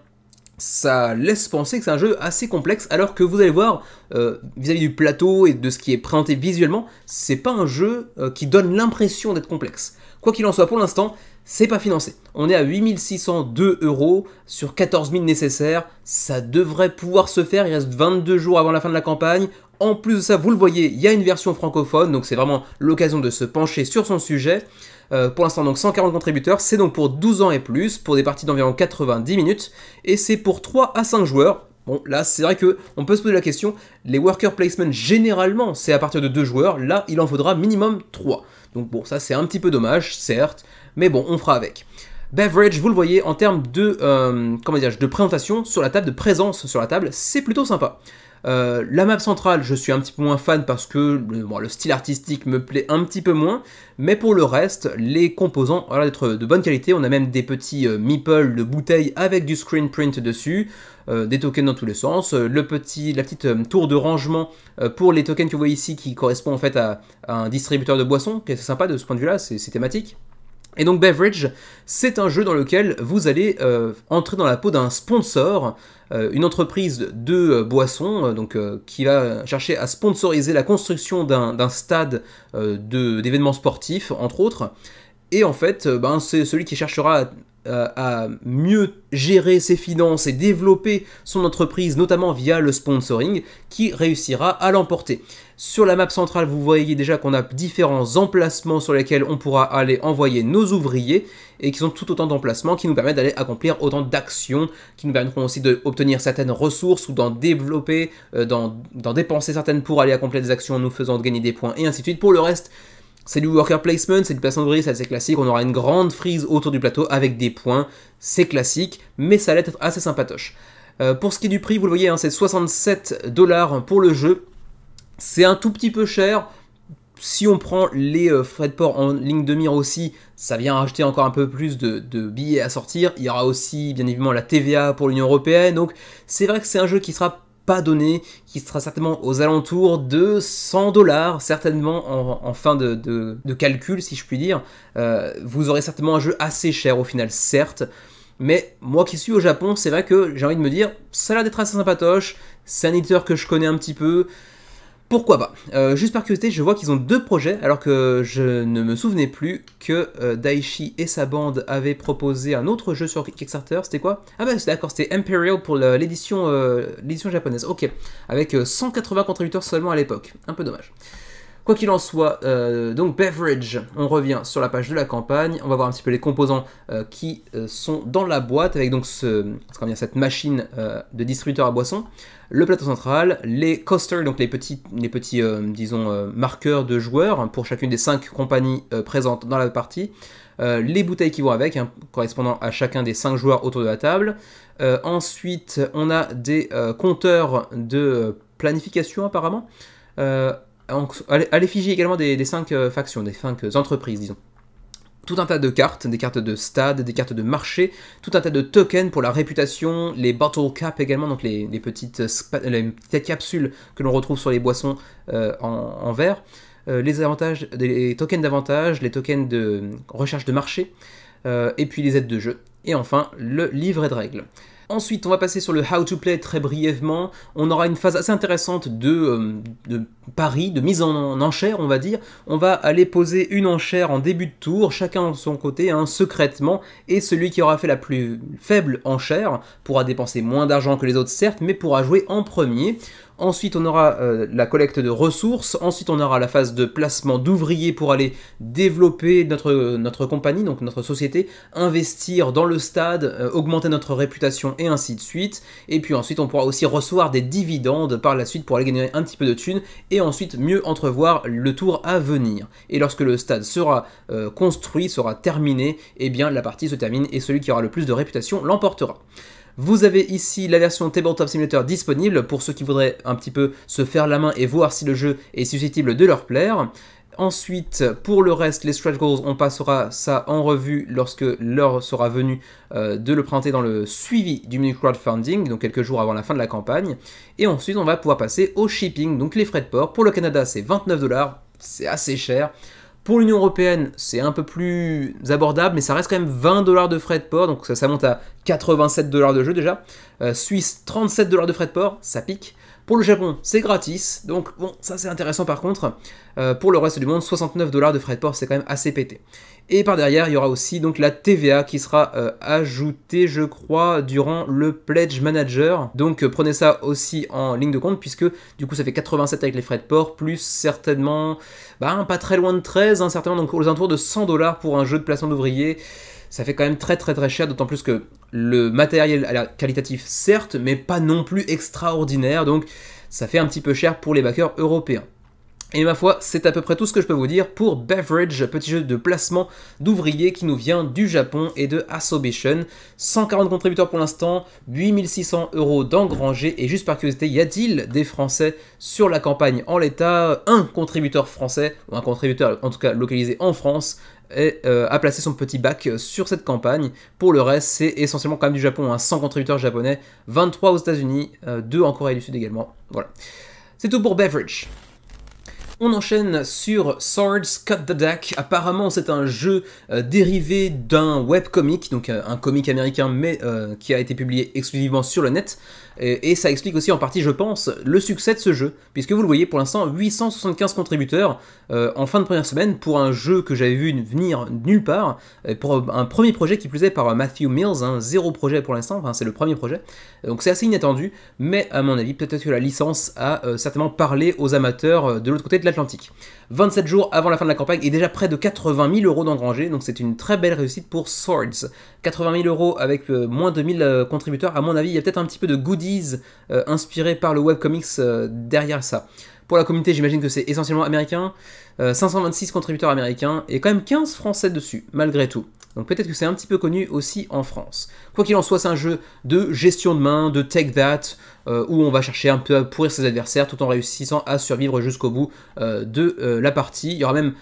[SPEAKER 1] ça laisse penser que c'est un jeu assez complexe, alors que vous allez voir, euh, vis-à-vis du plateau et de ce qui est présenté visuellement, c'est pas un jeu euh, qui donne l'impression d'être complexe. Quoi qu'il en soit, pour l'instant, c'est pas financé. On est à 8602 euros sur 14 000 nécessaires. Ça devrait pouvoir se faire. Il reste 22 jours avant la fin de la campagne. En plus de ça, vous le voyez, il y a une version francophone, donc c'est vraiment l'occasion de se pencher sur son sujet. Euh, pour l'instant, donc 140 contributeurs, c'est donc pour 12 ans et plus, pour des parties d'environ 90 minutes, et c'est pour 3 à 5 joueurs. Bon, là, c'est vrai que on peut se poser la question, les worker placement, généralement, c'est à partir de 2 joueurs, là, il en faudra minimum 3. Donc bon, ça, c'est un petit peu dommage, certes, mais bon, on fera avec. Beverage, vous le voyez, en termes de, euh, comment de présentation sur la table, de présence sur la table, c'est plutôt sympa. Euh, la map centrale, je suis un petit peu moins fan parce que le style artistique me plaît un petit peu moins, mais pour le reste, les composants ont l'air d'être de bonne qualité. On a même des petits euh, de bouteilles avec du screen print dessus, euh, des tokens dans tous les sens, euh, le petit, la petite tour de rangement pour les tokens que vous voyez ici qui correspond en fait à, à un distributeur de boissons, qui est sympa de ce point de vue-là, c'est thématique. Et donc Beverage, c'est un jeu dans lequel vous allez euh, entrer dans la peau d'un sponsor, euh, une entreprise de euh, boissons, donc qui va chercher à sponsoriser la construction d'un stade d'événements sportifs, entre autres. Et en fait, ben, c'est celui qui cherchera à, mieux gérer ses finances et développer son entreprise, notamment via le sponsoring, qui réussira à l'emporter. Sur la map centrale, vous voyez déjà qu'on a différents emplacements sur lesquels on pourra aller envoyer nos ouvriers et qui sont tout autant d'emplacements qui nous permettent d'aller accomplir autant d'actions qui nous permettront aussi d'obtenir certaines ressources ou d'en développer, euh, d'en dépenser certaines pour aller accomplir des actions en nous faisant gagner des points et ainsi de suite. Pour le reste, c'est du worker placement, c'est du placement d'ouvriers, c'est assez classique. On aura une grande frise autour du plateau avec des points. C'est classique, mais ça allait être assez sympatoche. Euh, pour ce qui est du prix, vous le voyez, hein, c'est 67 dollars pour le jeu. C'est un tout petit peu cher. Si on prend les euh, frais de port en ligne de mire aussi, ça vient rajouter encore un peu plus de, billets à sortir. Il y aura aussi bien évidemment la TVA pour l'Union Européenne. Donc c'est vrai que c'est un jeu qui sera pas donné, qui sera certainement aux alentours de 100 dollars, certainement en, fin de, calcul, si je puis dire. Euh, vous aurez certainement un jeu assez cher au final, certes. Mais moi qui suis au Japon, c'est vrai que j'ai envie de me dire, ça a l'air d'être assez sympatoche, c'est un éditeur que je connais un petit peu, pourquoi pas euh, Juste par curiosité, je vois qu'ils ont deux projets, alors que je ne me souvenais plus que euh, Daishi Daichi et sa bande avaient proposé un autre jeu sur Kickstarter. C'était quoi Ah bah d'accord, c'était Imperial pour euh, l'édition japonaise. Ok, avec 180 contributeurs seulement à l'époque. Un peu dommage. Quoi qu'il en soit, euh, donc beverage, on revient sur la page de la campagne, on va voir un petit peu les composants euh, qui euh, sont dans la boîte avec donc ce, cette machine de distributeur à boissons, le plateau central, les coasters, donc les petits, les petits disons, marqueurs de joueurs pour chacune des cinq compagnies présentes dans la partie, les bouteilles qui vont avec, hein, correspondant à chacun des cinq joueurs autour de la table. ensuite, on a des compteurs de planification apparemment à l'effigie également des, cinq euh, factions, des cinq euh, entreprises, disons tout un tas de cartes, des cartes de stade, des cartes de marché, tout un tas de tokens pour la réputation, les bottle caps également, donc les, petites, capsules que l'on retrouve sur les boissons euh, en, verre, les, avantages, tokens d'avantages, les tokens de recherche de marché, et puis les aides de jeu, et enfin le livret de règles. Ensuite, on va passer sur le how to play très brièvement. On aura une phase assez intéressante de, pari, euh, de paris, de mise en, enchère, on va dire. On va aller poser une enchère en début de tour, chacun de son côté, hein, secrètement, et celui qui aura fait la plus faible enchère pourra dépenser moins d'argent que les autres, certes, mais pourra jouer en premier. Ensuite, on aura euh, la collecte de ressources. Ensuite, on aura la phase de placement d'ouvriers pour aller développer notre, notre compagnie, donc notre société, investir dans le stade, euh, augmenter notre réputation et ainsi de suite. Et puis ensuite, on pourra aussi recevoir des dividendes par la suite pour aller gagner un petit peu de thunes et ensuite mieux entrevoir le tour à venir. Et lorsque le stade sera euh, construit, sera terminé, eh bien la partie se termine et celui qui aura le plus de réputation l'emportera. Vous avez ici la version Tabletop Simulator disponible pour ceux qui voudraient un petit peu se faire la main et voir si le jeu est susceptible de leur plaire. Ensuite, pour le reste, les stretch goals, on passera ça en revue lorsque l'heure sera venue euh, de le présenter dans le suivi du mini crowdfunding, donc quelques jours avant la fin de la campagne. Et ensuite, on va pouvoir passer au shipping, donc les frais de port. Pour le Canada, c'est 29 dollars, c'est assez cher. Pour l'Union Européenne, c'est un peu plus abordable, mais ça reste quand même 20 dollars de frais de port, donc ça, monte à 87 dollars de jeu déjà. Euh, Suisse, 37 dollars de frais de port, ça pique. Pour le Japon, c'est gratis, donc bon, ça c'est intéressant par contre. Euh, pour le reste du monde, 69 dollars de frais de port, c'est quand même assez pété. Et par derrière, il y aura aussi donc la TVA qui sera euh, ajoutée, je crois, durant le Pledge Manager. Donc euh, prenez ça aussi en ligne de compte, puisque du coup ça fait 87 avec les frais de port, plus certainement, bah, pas très loin de 13, hein, certainement, donc aux alentours de 100 dollars pour un jeu de placement d'ouvriers. Ça fait quand même très très très cher, d'autant plus que le matériel a l'air qualitatif certes, mais pas non plus extraordinaire, donc ça fait un petit peu cher pour les backers européens. Et ma foi, c'est à peu près tout ce que je peux vous dire pour Beverage, petit jeu de placement d'ouvriers qui nous vient du Japon et de Assobation. 140 contributeurs pour l'instant, 8600 euros d'engrangés, et juste par curiosité, y a-t-il des Français sur la campagne en l'état Un contributeur français, ou un contributeur en tout cas localisé en France, euh, a placé son petit bac sur cette campagne. Pour le reste, c'est essentiellement quand même du Japon, 100 hein. contributeurs japonais, 23 aux États-Unis, 2 euh, en Corée du Sud également. Voilà. C'est tout pour Beverage. On enchaîne sur Swords Cut the Deck. Apparemment, c'est un jeu euh, dérivé d'un webcomic, donc euh, un comic américain, mais euh, qui a été publié exclusivement sur le net. Euh, et, ça explique aussi en partie, je pense, le succès de ce jeu, puisque vous le voyez pour l'instant, 875 contributeurs euh, en fin de première semaine pour un jeu que j'avais vu venir nulle part, euh, pour un premier projet qui plus est par Matthew Mills, un hein, zéro projet pour l'instant, enfin c'est le premier projet, donc c'est assez inattendu, mais à mon avis, peut-être que la licence a certainement parlé aux amateurs de l'autre côté de l'Atlantique. 27 jours avant la fin de la campagne et déjà près de 80 000 euros d'engrangés, donc c'est une très belle réussite pour Swords. 80 000 euros avec moins de 1000 contributeurs, à mon avis, il y a peut-être un petit peu de goodies euh, inspiré par le webcomics euh, derrière ça. Pour la communauté, j'imagine que c'est essentiellement américain. 526 euh, contributeurs américains et quand même 15 français dessus, malgré tout. Donc peut-être que c'est un petit peu connu aussi en France. Quoi qu'il en soit, c'est un jeu de gestion de main, de take that, où on va chercher un peu à pourrir ses adversaires tout en réussissant à survivre jusqu'au bout de la partie. Il y aura même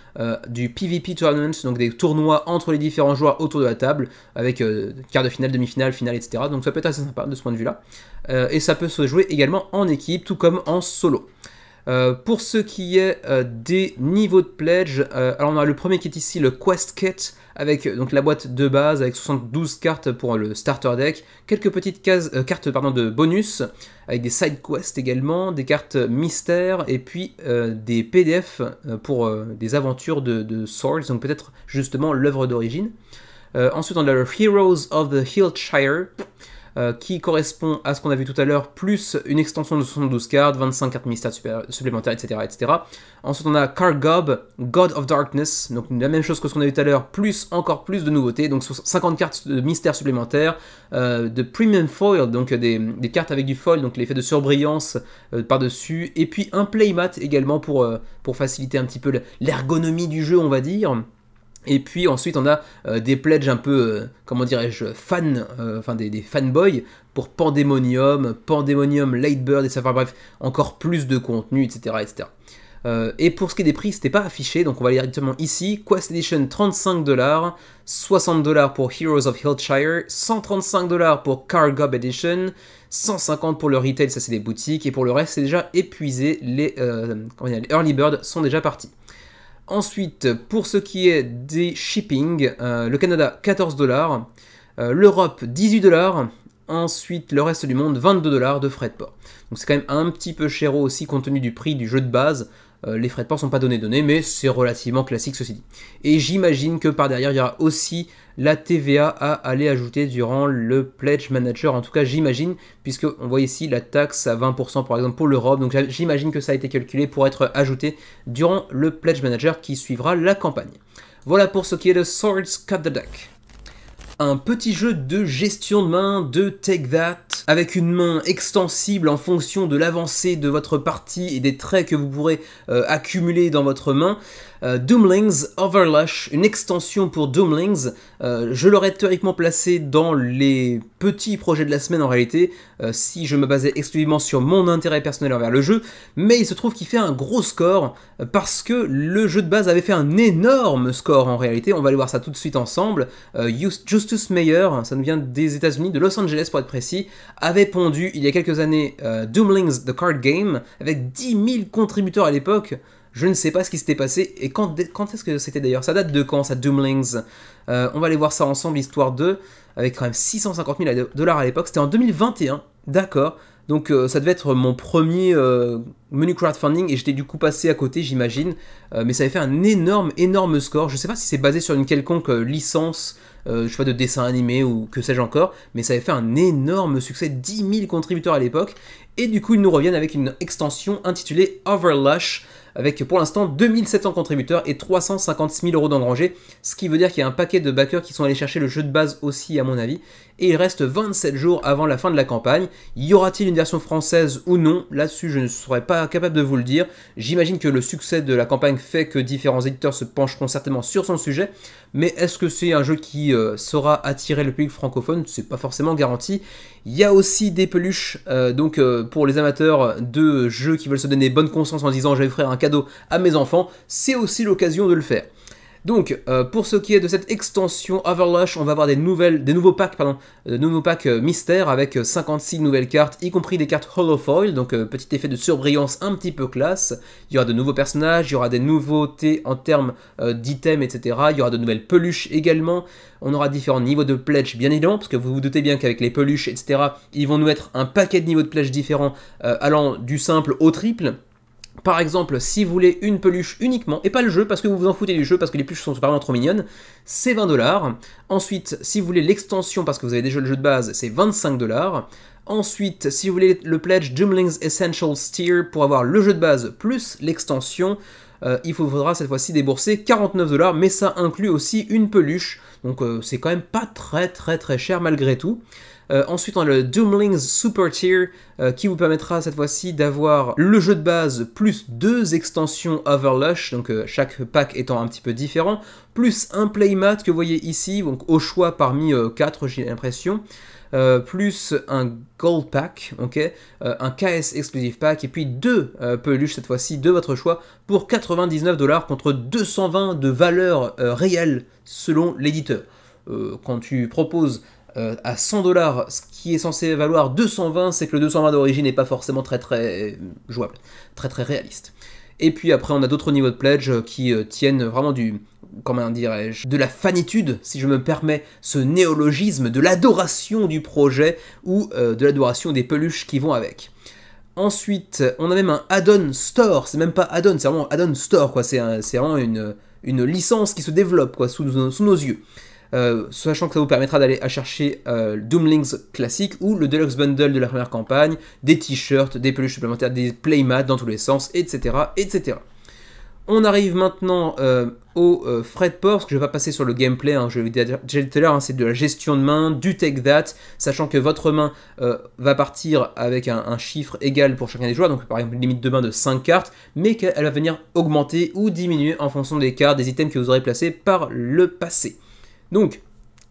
[SPEAKER 1] du PvP tournament, donc des tournois entre les différents joueurs autour de la table, avec quart de finale, demi-finale, finale, etc. Donc ça peut être assez sympa de ce point de vue-là. Euh, et ça peut se jouer également en équipe, tout comme en solo. Euh, pour ce qui est euh, des niveaux de pledge, alors on a le premier qui est ici, le Quest Kit, avec donc la boîte de base avec 72 cartes pour le starter deck, quelques petites cartes pardon, de bonus, avec des side quests également, des cartes mystères, et puis des PDF pour des aventures de, de Swords, donc peut-être justement l'œuvre d'origine. ensuite on a le Heroes of the Hillshire euh, qui correspond à ce qu'on a vu tout à l'heure, plus une extension de 72 cartes, 25 cartes mystères euh, supplémentaires, etc., etc. Ensuite, on a Gob, God of Darkness, donc la même chose que ce qu'on a vu tout à l'heure, plus encore plus de nouveautés, donc 50 cartes de mystères supplémentaires, euh, de Premium Foil, donc des, cartes avec du foil, donc l'effet de surbrillance par-dessus, et puis un Playmat également pour, pour faciliter un petit peu l'ergonomie du jeu, on va dire. Et puis ensuite, on a euh, des pledges un peu, euh, comment dirais-je, fan, euh, enfin des, fanboys pour Pandemonium, Pandemonium, Lightbird, et ça, va, bref, encore plus de contenu, etc. et pour ce qui est des prix, c'était pas affiché, donc on va aller directement ici. Quest Edition 35 60 pour Heroes of Hillshire, 135 dollars pour Cargob Edition, 150 pour le retail, ça c'est des boutiques, et pour le reste c'est déjà épuisé, les, les early birds sont déjà partis. Ensuite, pour ce qui est des shipping, euh, le Canada 14 dollars, euh, l'Europe 18 dollars, ensuite le reste du monde 22 dollars de frais de port. Donc c'est quand même un petit peu cher aussi compte tenu du prix du jeu de base. Euh, les frais de port sont pas donnés donnés, mais c'est relativement classique ceci dit. Et j'imagine que par derrière, il y aura aussi la TVA à aller ajouter durant le Pledge Manager. En tout cas, j'imagine, puisque on voit ici la taxe à 20% par exemple pour l'Europe. Donc j'imagine que ça a été calculé pour être ajouté durant le Pledge Manager qui suivra la campagne. Voilà pour ce qui est de Swords Cut the Deck. Un petit jeu de gestion de main de Take That avec une main extensible en fonction de l'avancée de votre partie et des traits que vous pourrez euh, accumuler dans votre main. Euh, Doomlings Overlush, une extension pour Doomlings. Euh, je l'aurais théoriquement placé dans les petits projets de la semaine en réalité, euh, si je me basais exclusivement sur mon intérêt personnel envers le jeu, mais il se trouve qu'il fait un gros score, parce que le jeu de base avait fait un énorme score en réalité, on va aller voir ça tout de suite ensemble. Justus Mayer, ça nous vient des États-Unis, de Los Angeles pour être précis, avait pondu il y a quelques années Doomlings The Card Game, avec 10 000 contributeurs à l'époque, je ne sais pas ce qui s'était passé. Et quand, est-ce que c'était d'ailleurs Ça date de quand, ça, Doomlings euh, On va aller voir ça ensemble, histoire 2, avec quand même 650 000 dollars à l'époque. C'était en 2021, d'accord. Donc euh, ça devait être mon premier euh, menu crowdfunding et j'étais du coup passé à côté, j'imagine. mais ça avait fait un énorme, énorme score. Je ne sais pas si c'est basé sur une quelconque licence, je sais pas, de dessin animé ou que sais-je encore, mais ça avait fait un énorme succès, 10 000 contributeurs à l'époque. Et du coup, ils nous reviennent avec une extension intitulée Overlush avec pour l'instant 2700 contributeurs et 356 000 euros d'engrangés, ce qui veut dire qu'il y a un paquet de backers qui sont allés chercher le jeu de base aussi à mon avis, et il reste 27 jours avant la fin de la campagne. Y aura-t-il une version française ou non Là-dessus, je ne serais pas capable de vous le dire. J'imagine que le succès de la campagne fait que différents éditeurs se pencheront certainement sur son sujet, mais est-ce que c'est un jeu qui euh, saura attirer le public francophone C'est pas forcément garanti. Il y a aussi des peluches, euh, donc euh, pour les amateurs de jeux qui veulent se donner bonne conscience en disant je vais faire un cadeau à mes enfants, c'est aussi l'occasion de le faire. Donc, euh, pour ce qui est de cette extension Overlush, on va avoir des, nouvelles, des nouveaux packs, de euh, nouveaux packs euh, mystères avec 56 nouvelles cartes, y compris des cartes Holofoil, donc petit effet de surbrillance un petit peu classe. Il y aura de nouveaux personnages, il y aura des nouveautés en termes d'items, etc. Il y aura de nouvelles peluches également. On aura différents niveaux de pledge, bien évidemment, parce que vous vous doutez bien qu'avec les peluches, etc., ils vont nous mettre un paquet de niveaux de pledge différents, allant du simple au triple. Par exemple, si vous voulez une peluche uniquement, et pas le jeu, parce que vous vous en foutez du jeu, parce que les peluches sont vraiment trop mignonnes, c'est 20 dollars. Ensuite, si vous voulez l'extension, parce que vous avez déjà le jeu de base, c'est 25 dollars. Ensuite, si vous voulez le pledge Jumling's Essential Steer pour avoir le jeu de base plus l'extension, euh, il faudra cette fois-ci débourser 49 dollars, mais ça inclut aussi une peluche. Donc euh, c'est quand même pas très très très cher malgré tout. Euh, ensuite, on a le Doomlings Super Tier euh, qui vous permettra cette fois-ci d'avoir le jeu de base plus deux extensions Overlush, donc euh, chaque pack étant un petit peu différent, plus un playmat que vous voyez ici, donc au choix parmi quatre, j'ai l'impression. plus un Gold Pack, ok, un KS Exclusive Pack, et puis deux peluches cette fois-ci de votre choix pour 99 dollars contre 220 de valeur réelle selon l'éditeur. quand tu proposes euh, à 100 dollars, ce qui est censé valoir 220, c'est que le 220 d'origine n'est pas forcément très très euh, jouable, très très réaliste. Et puis après, on a d'autres niveaux de pledge euh, qui tiennent vraiment du, comment dirais-je, de la fanitude, si je me permets ce néologisme, de l'adoration du projet ou de l'adoration des peluches qui vont avec. Ensuite, on a même un add-on store, c'est même pas add-on, c'est vraiment add-on store, quoi, c'est vraiment une, licence qui se développe, quoi, sous nos yeux. Euh, sachant que ça vous permettra d'aller à chercher euh, le Doomlings classique ou le Deluxe Bundle de la première campagne, des t-shirts, des peluches supplémentaires, des playmats dans tous les sens, etc. etc. On arrive maintenant euh, au frais de port, parce que je ne vais pas passer sur le gameplay, hein, je l'ai dit tout à l'heure, hein, c'est de la gestion de main, du take that, sachant que votre main va partir avec un, un, chiffre égal pour chacun des joueurs, donc par exemple une limite de main de 5 cartes, mais qu'elle va venir augmenter ou diminuer en fonction des cartes, des items que vous aurez placés par le passé. Donc,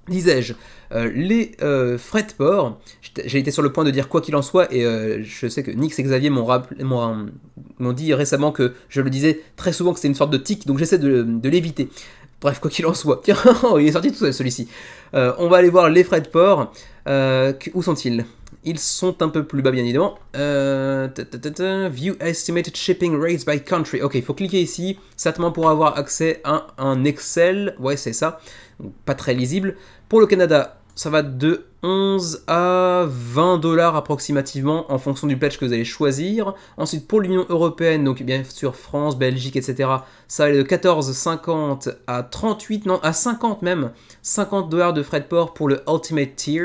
[SPEAKER 1] disais-je, euh, les euh, frais de port, j'ai été sur le point de dire quoi qu'il en soit, et euh, je sais que Nix et Xavier m'ont dit récemment que je le disais très souvent que c'était une sorte de tic, donc j'essaie de, l'éviter. Bref, quoi qu'il en soit, tiens, il est sorti tout seul celui-ci. on va aller voir les frais de port. où sont-ils ils sont un peu plus bas, bien évidemment. Euh, view Estimated Shipping Rates by Country. Ok, il faut cliquer ici, certainement pour avoir accès à un Excel. Ouais, c'est ça. pas très lisible. Pour le Canada, ça va de 11 à 20 dollars approximativement en fonction du pledge que vous allez choisir. Ensuite, pour l'Union Européenne, donc bien sûr France, Belgique, etc., ça aller de 14,50 à 38, non, à 50 même, 50 dollars de frais de port pour le Ultimate Tier.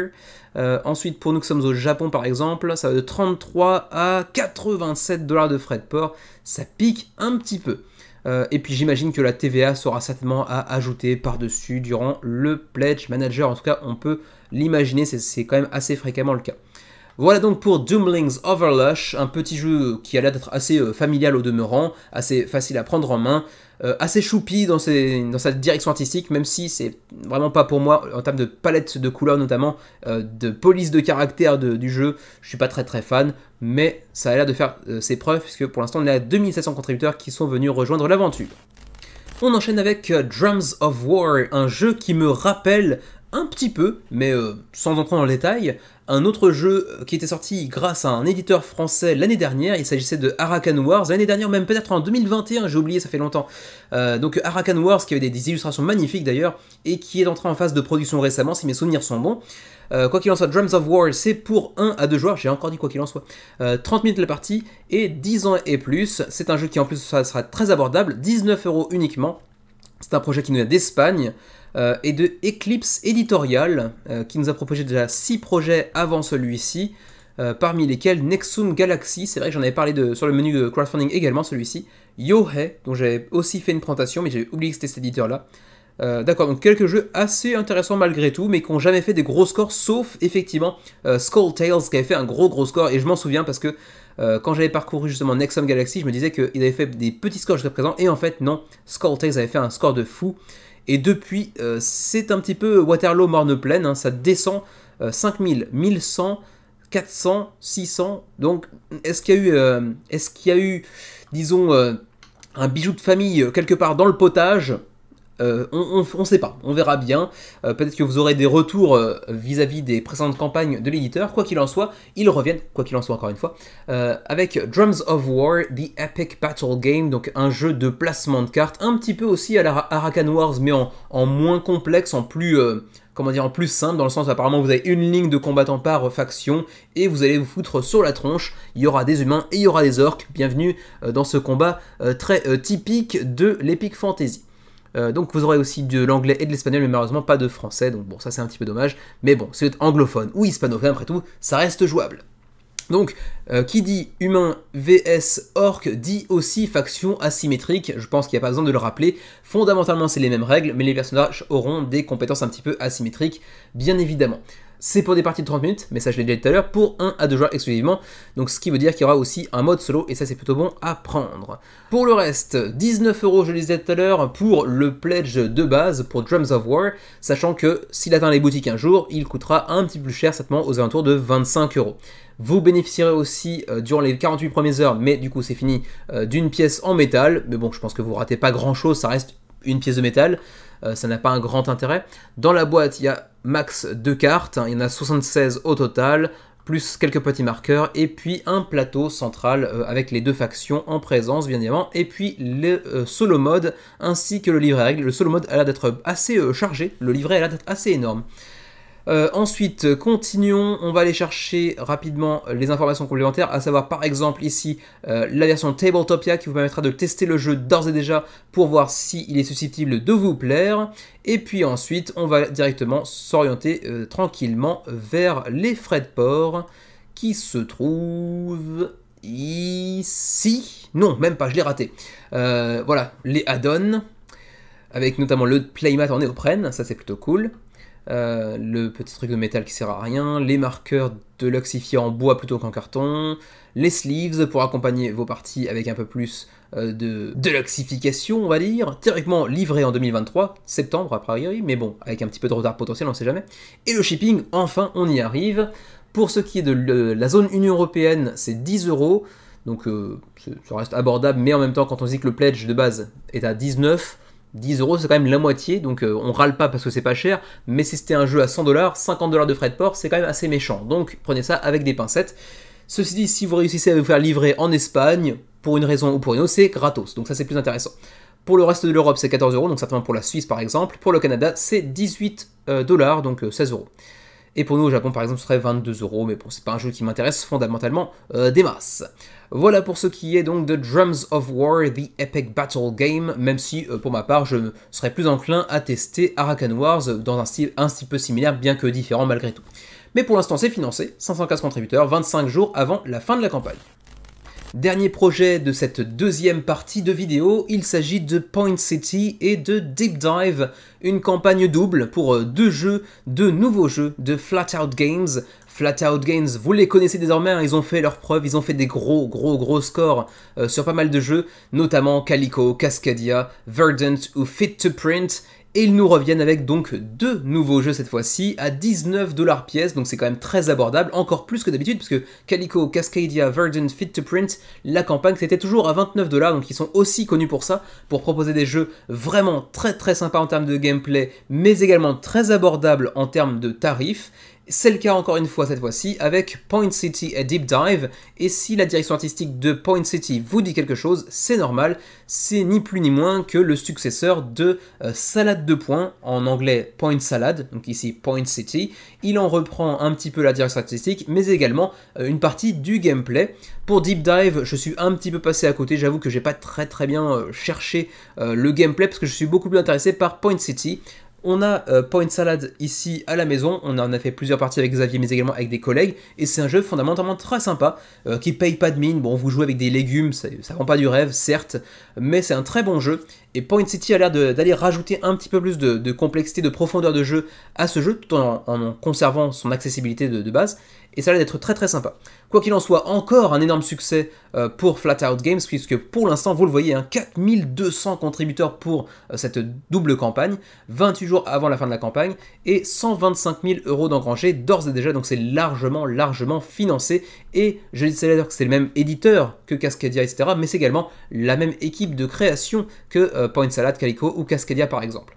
[SPEAKER 1] Euh, ensuite, pour nous qui sommes au Japon par exemple, ça va de 33 à 87 dollars de frais de port. Ça pique un petit peu. Euh, et puis j'imagine que la TVA sera certainement à ajouter par-dessus durant le Pledge Manager. En tout cas, on peut l'imaginer, c'est quand même assez fréquemment le cas. Voilà donc pour Doomlings Overlush, un petit jeu qui a l'air d'être assez euh, familial au demeurant, assez facile à prendre en main, euh, assez choupi dans, sa direction artistique, même si c'est vraiment pas pour moi, en termes de palette de couleurs notamment, euh, de police de caractère du jeu, je suis pas très très fan, mais ça a l'air de faire ses preuves, puisque pour l'instant on a 2700 contributeurs qui sont venus rejoindre l'aventure. On enchaîne avec Drums of War, un jeu qui me rappelle un petit peu, mais euh, sans entrer dans le détail, un autre jeu euh, qui était sorti grâce à un éditeur français l'année dernière, il s'agissait de Arakan Wars, l'année dernière même peut-être en 2021, j'ai oublié, ça fait longtemps. Euh, donc Arakan Wars qui avait des, illustrations magnifiques d'ailleurs, et qui est entré en phase de production récemment si mes souvenirs sont bons. quoi qu'il en soit, Drums of War, c'est pour 1 à 2 joueurs, j'ai encore dit quoi qu'il en soit. 30 minutes la partie et 10 ans et plus. C'est un jeu qui en plus ça sera très abordable, 19 euros uniquement. C'est un projet qui nous vient d'Espagne. Euh, et de Eclipse Editorial, euh, qui nous a proposé déjà 6 projets avant celui-ci, euh, parmi lesquels Nexum Galaxy, c'est vrai que j'en avais parlé de, sur le menu de crowdfunding également, celui-ci, Yohei, dont j'avais aussi fait une présentation, mais j'ai oublié que c'était cet éditeur-là. D'accord, donc quelques jeux assez intéressants malgré tout, mais qui n'ont jamais fait des gros scores, sauf effectivement Skull Tales qui avait fait un gros gros score, et je m'en souviens parce que quand j'avais parcouru justement Nexum Galaxy, je me disais qu'il avait fait des petits scores jusqu'à présent, et en fait non, Skull Tales avait fait un score de fou. Et depuis, euh, c'est un petit peu Waterloo morne plaine hein, ça descend 5000, 1100, 400, 600. Donc, est-ce qu'il y eu, euh, est-ce qu'il y a eu, disons, euh, un bijou de famille quelque part dans le potage euh, on ne sait pas, on verra bien. Euh, peut-être que vous aurez des retours euh, vis-à-vis des précédentes campagnes de l'éditeur. Quoi qu'il en soit, ils reviennent, quoi qu'il en soit encore une fois, avec Drums of War, The Epic Battle Game, donc un jeu de placement de cartes, un petit peu aussi à la Arakan Wars, mais en, moins complexe, en plus comment dire, en plus simple, dans le sens où apparemment vous avez une ligne de combattants par faction, et vous allez vous foutre sur la tronche, il y aura des humains et il y aura des orques, bienvenue dans ce combat très typique de l'Epic Fantasy. Euh, donc vous aurez aussi de l'anglais et de l'espagnol, mais malheureusement pas de français. Donc bon, ça c'est un petit peu dommage. Mais bon, c'est anglophone ou hispanophone, après tout, ça reste jouable. Donc, euh, qui dit humain vs orc dit aussi faction asymétrique. Je pense qu'il n'y a pas besoin de le rappeler. Fondamentalement, c'est les mêmes règles, mais les personnages auront des compétences un petit peu asymétriques, bien évidemment c'est pour des parties de 30 minutes, mais ça je l'ai dit tout à l'heure, pour 1 à 2 joueurs exclusivement. Donc ce qui veut dire qu'il y aura aussi un mode solo, et ça c'est plutôt bon à prendre. Pour le reste, 19 euros je le disais tout à l'heure pour le pledge de base pour Drums of War, sachant que s'il atteint les boutiques un jour, il coûtera un petit peu plus cher, certainement aux alentours de 25 euros. Vous bénéficierez aussi euh, durant les 48 premières heures, mais du coup c'est fini, euh, d'une pièce en métal. Mais bon, je pense que vous ratez pas grand chose, ça reste une pièce de métal. Euh, ça n'a pas un grand intérêt. Dans la boîte, il y a max deux cartes, hein. il y en a 76 au total, plus quelques petits marqueurs, et puis un plateau central euh, avec les deux factions en présence, bien évidemment, et puis le euh, solo mode ainsi que le livret règle. Le solo mode a l'air d'être assez chargé, le livret a l'air d'être assez énorme. Euh, ensuite, continuons, on va aller chercher rapidement les informations complémentaires, à savoir par exemple ici euh, la version Tabletopia qui vous permettra de tester le jeu d'ores et déjà pour voir s'il est susceptible de vous plaire. Et puis ensuite, on va directement s'orienter euh, tranquillement vers les frais de port qui se trouvent ici. Non, même pas, je l'ai raté. voilà, les add-ons, avec notamment le Playmat en néoprène, ça c'est plutôt cool. Euh, le petit truc de métal qui sert à rien, les marqueurs de en bois plutôt qu'en carton, les sleeves pour accompagner vos parties avec un peu plus euh, de, de on va dire, théoriquement livré en 2023, septembre a priori, mais bon, avec un petit peu de retard potentiel, on sait jamais. Et le shipping, enfin, on y arrive. Pour ce qui est de la zone Union Européenne, c'est 10 euros, donc euh, ça reste abordable, mais en même temps, quand on dit que le pledge de base est à 19, 10 euros, c'est quand même la moitié, donc euh, on râle pas parce que c'est pas cher, mais si c'était un jeu à 100 dollars, 50 dollars de frais de port, c'est quand même assez méchant. Donc prenez ça avec des pincettes. Ceci dit, si vous réussissez à vous faire livrer en Espagne, pour une raison ou pour une autre, c'est gratos, donc ça c'est plus intéressant. Pour le reste de l'Europe, c'est 14 euros, donc certainement pour la Suisse par exemple. Pour le Canada, c'est 18 euh, dollars, donc 16 euh, euros. Et pour nous au Japon par exemple, ce serait 22 euros, mais bon, c'est pas un jeu qui m'intéresse fondamentalement des masses. Voilà pour ce qui est donc de Drums of War, The Epic Battle Game, même si euh, pour ma part je serais plus enclin à tester Arakan Wars dans un style un petit peu similaire, bien que différent malgré tout. Mais pour l'instant c'est financé, 515 contributeurs, 25 jours avant la fin de la campagne. Dernier projet de cette deuxième partie de vidéo, il s'agit de Point City et de Deep Dive, une campagne double pour euh, deux jeux, deux nouveaux jeux de Flatout Games, Flatout Games, vous les connaissez désormais, hein, ils ont fait leur preuve. ils ont fait des gros, gros, gros scores euh, sur pas mal de jeux, notamment Calico, Cascadia, Verdant ou Fit to Print. Et ils nous reviennent avec donc deux nouveaux jeux cette fois-ci à 19 dollars pièce, donc c'est quand même très abordable, encore plus que d'habitude, puisque Calico, Cascadia, Verdant, Fit to Print, la campagne c'était toujours à 29 dollars, donc ils sont aussi connus pour ça, pour proposer des jeux vraiment très très sympas en termes de gameplay, mais également très abordables en termes de tarifs. C'est le cas encore une fois cette fois-ci avec Point City et Deep Dive, et si la direction artistique de Point City vous dit quelque chose, c'est normal, c'est ni plus ni moins que le successeur de euh, Salade de Points, en anglais Point Salad, donc ici Point City. Il en reprend un petit peu la direction artistique, mais également euh, une partie du gameplay. Pour Deep Dive, je suis un petit peu passé à côté, j'avoue que j'ai pas très très bien euh, cherché le gameplay, parce que je suis beaucoup plus intéressé par Point City. On a euh, Point Salad ici à la maison, on en a fait plusieurs parties avec Xavier mais également avec des collègues, et c'est un jeu fondamentalement très sympa, euh, qui paye pas de mine, bon vous jouez avec des légumes, ça, ça pas du rêve certes, mais c'est un très bon jeu, et Point City a l'air d'aller rajouter un petit peu plus de, complexité, de profondeur de jeu à ce jeu, tout en, conservant son accessibilité de, base. Et ça a l'air d'être très très sympa. Quoi qu'il en soit, encore un énorme succès euh, pour pour Flatout Games, puisque pour l'instant, vous le voyez, 4200 hein, contributeurs pour euh, cette double campagne, 28 jours avant la fin de la campagne, et 125 000 euros d'engrangés d'ores et déjà, donc c'est largement, largement financé. Et je disais d'ailleurs que c'est le même éditeur que Cascadia, etc., mais c'est également la même équipe de création que... Euh, euh, Point Salad, Calico ou Cascadia par exemple.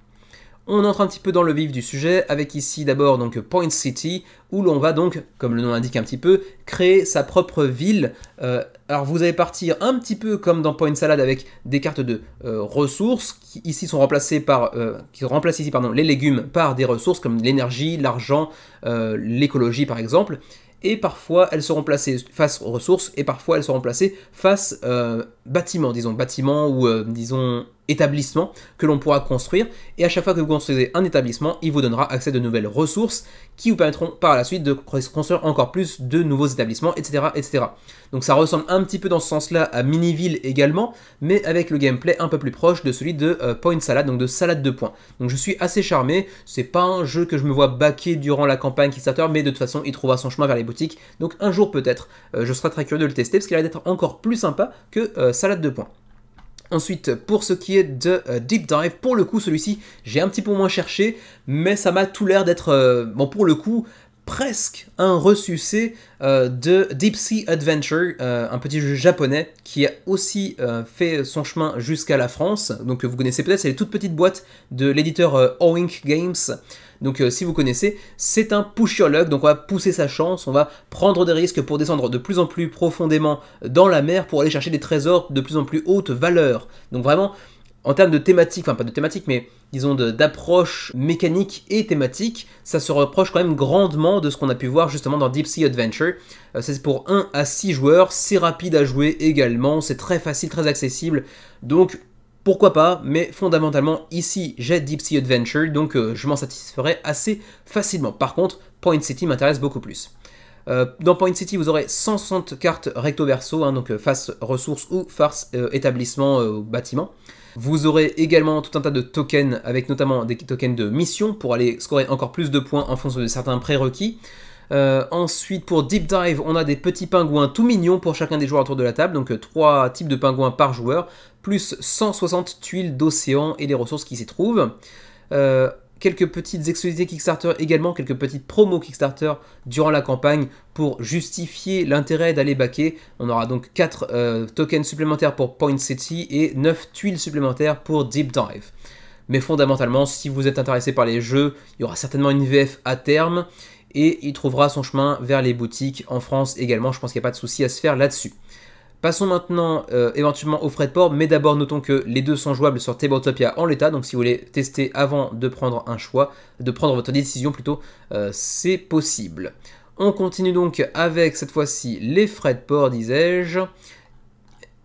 [SPEAKER 1] On entre un petit peu dans le vif du sujet avec ici d'abord donc Point City où l'on va donc, comme le nom l'indique un petit peu, créer sa propre ville. Euh, alors vous allez partir un petit peu comme dans Point Salad avec des cartes de euh, ressources qui ici sont remplacées par, qui remplacent ici pardon les légumes par des ressources comme l'énergie, l'argent, l'écologie par exemple. Et parfois elles seront placées face aux ressources et parfois elles seront placées face bâtiments, disons bâtiments ou disons établissements que l'on pourra construire. Et à chaque fois que vous construisez un établissement, il vous donnera accès à de nouvelles ressources qui vous permettront par la suite de construire encore plus de nouveaux établissements, etc. etc. Donc ça ressemble un petit peu dans ce sens-là à Miniville également, mais avec le gameplay un peu plus proche de celui de euh, Point Salad, donc de salade de points. Donc je suis assez charmé, c'est pas un jeu que je me vois baquer durant la campagne Kickstarter, mais de toute façon il trouvera son chemin vers les boutiques, donc un jour peut-être. Euh, je serai très curieux de le tester parce qu'il va d'être encore plus sympa que euh, salade de points. Ensuite, pour ce qui est de euh, Deep Dive, pour le coup, celui-ci, j'ai un petit peu moins cherché, mais ça m'a tout l'air d'être, euh, bon, pour le coup, presque un ressucé euh, de Deep Sea Adventure, un petit jeu japonais qui a aussi fait son chemin jusqu'à la France. Donc, vous connaissez peut-être, c'est les toutes petites boîtes de l'éditeur Oink Games. Donc euh, si vous connaissez, c'est un push your luck, donc on va pousser sa chance, on va prendre des risques pour descendre de plus en plus profondément dans la mer pour aller chercher des trésors de plus en plus haute valeur. Donc vraiment, en termes de thématique, enfin pas de thématique, mais disons d'approche mécanique et thématique, ça se reproche quand même grandement de ce qu'on a pu voir justement dans Deep Sea Adventure. Euh, c'est pour 1 à 6 joueurs, c'est rapide à jouer également, c'est très facile, très accessible. Donc pourquoi pas, mais fondamentalement ici j'ai Deep Sea Adventure, donc euh, je m'en satisferai assez facilement. Par contre, Point City m'intéresse beaucoup plus. Euh, dans Point City, vous aurez 160 cartes recto verso, hein, donc euh, face ressources ou face établissement ou bâtiment. Vous aurez également tout un tas de tokens, avec notamment des tokens de mission pour aller scorer encore plus de points en fonction de certains prérequis. Euh, ensuite, pour Deep Dive, on a des petits pingouins tout mignons pour chacun des joueurs autour de la table, donc euh, trois types de pingouins par joueur, plus 160 tuiles d'océan et les ressources qui s'y trouvent. Euh, quelques petites exclusivités Kickstarter également, quelques petites promos Kickstarter durant la campagne pour justifier l'intérêt d'aller baquer. On aura donc 4 tokens supplémentaires pour Point City et 9 tuiles supplémentaires pour Deep Dive. Mais fondamentalement, si vous êtes intéressé par les jeux, il y aura certainement une VF à terme et il trouvera son chemin vers les boutiques en France également. Je pense qu'il n'y a pas de souci à se faire là-dessus. Passons maintenant euh, éventuellement aux frais de port, mais d'abord notons que les deux sont jouables sur Tabletopia en l'état, donc si vous voulez tester avant de prendre un choix, de prendre votre décision plutôt, euh, c'est possible. On continue donc avec cette fois-ci les frais de port, disais-je.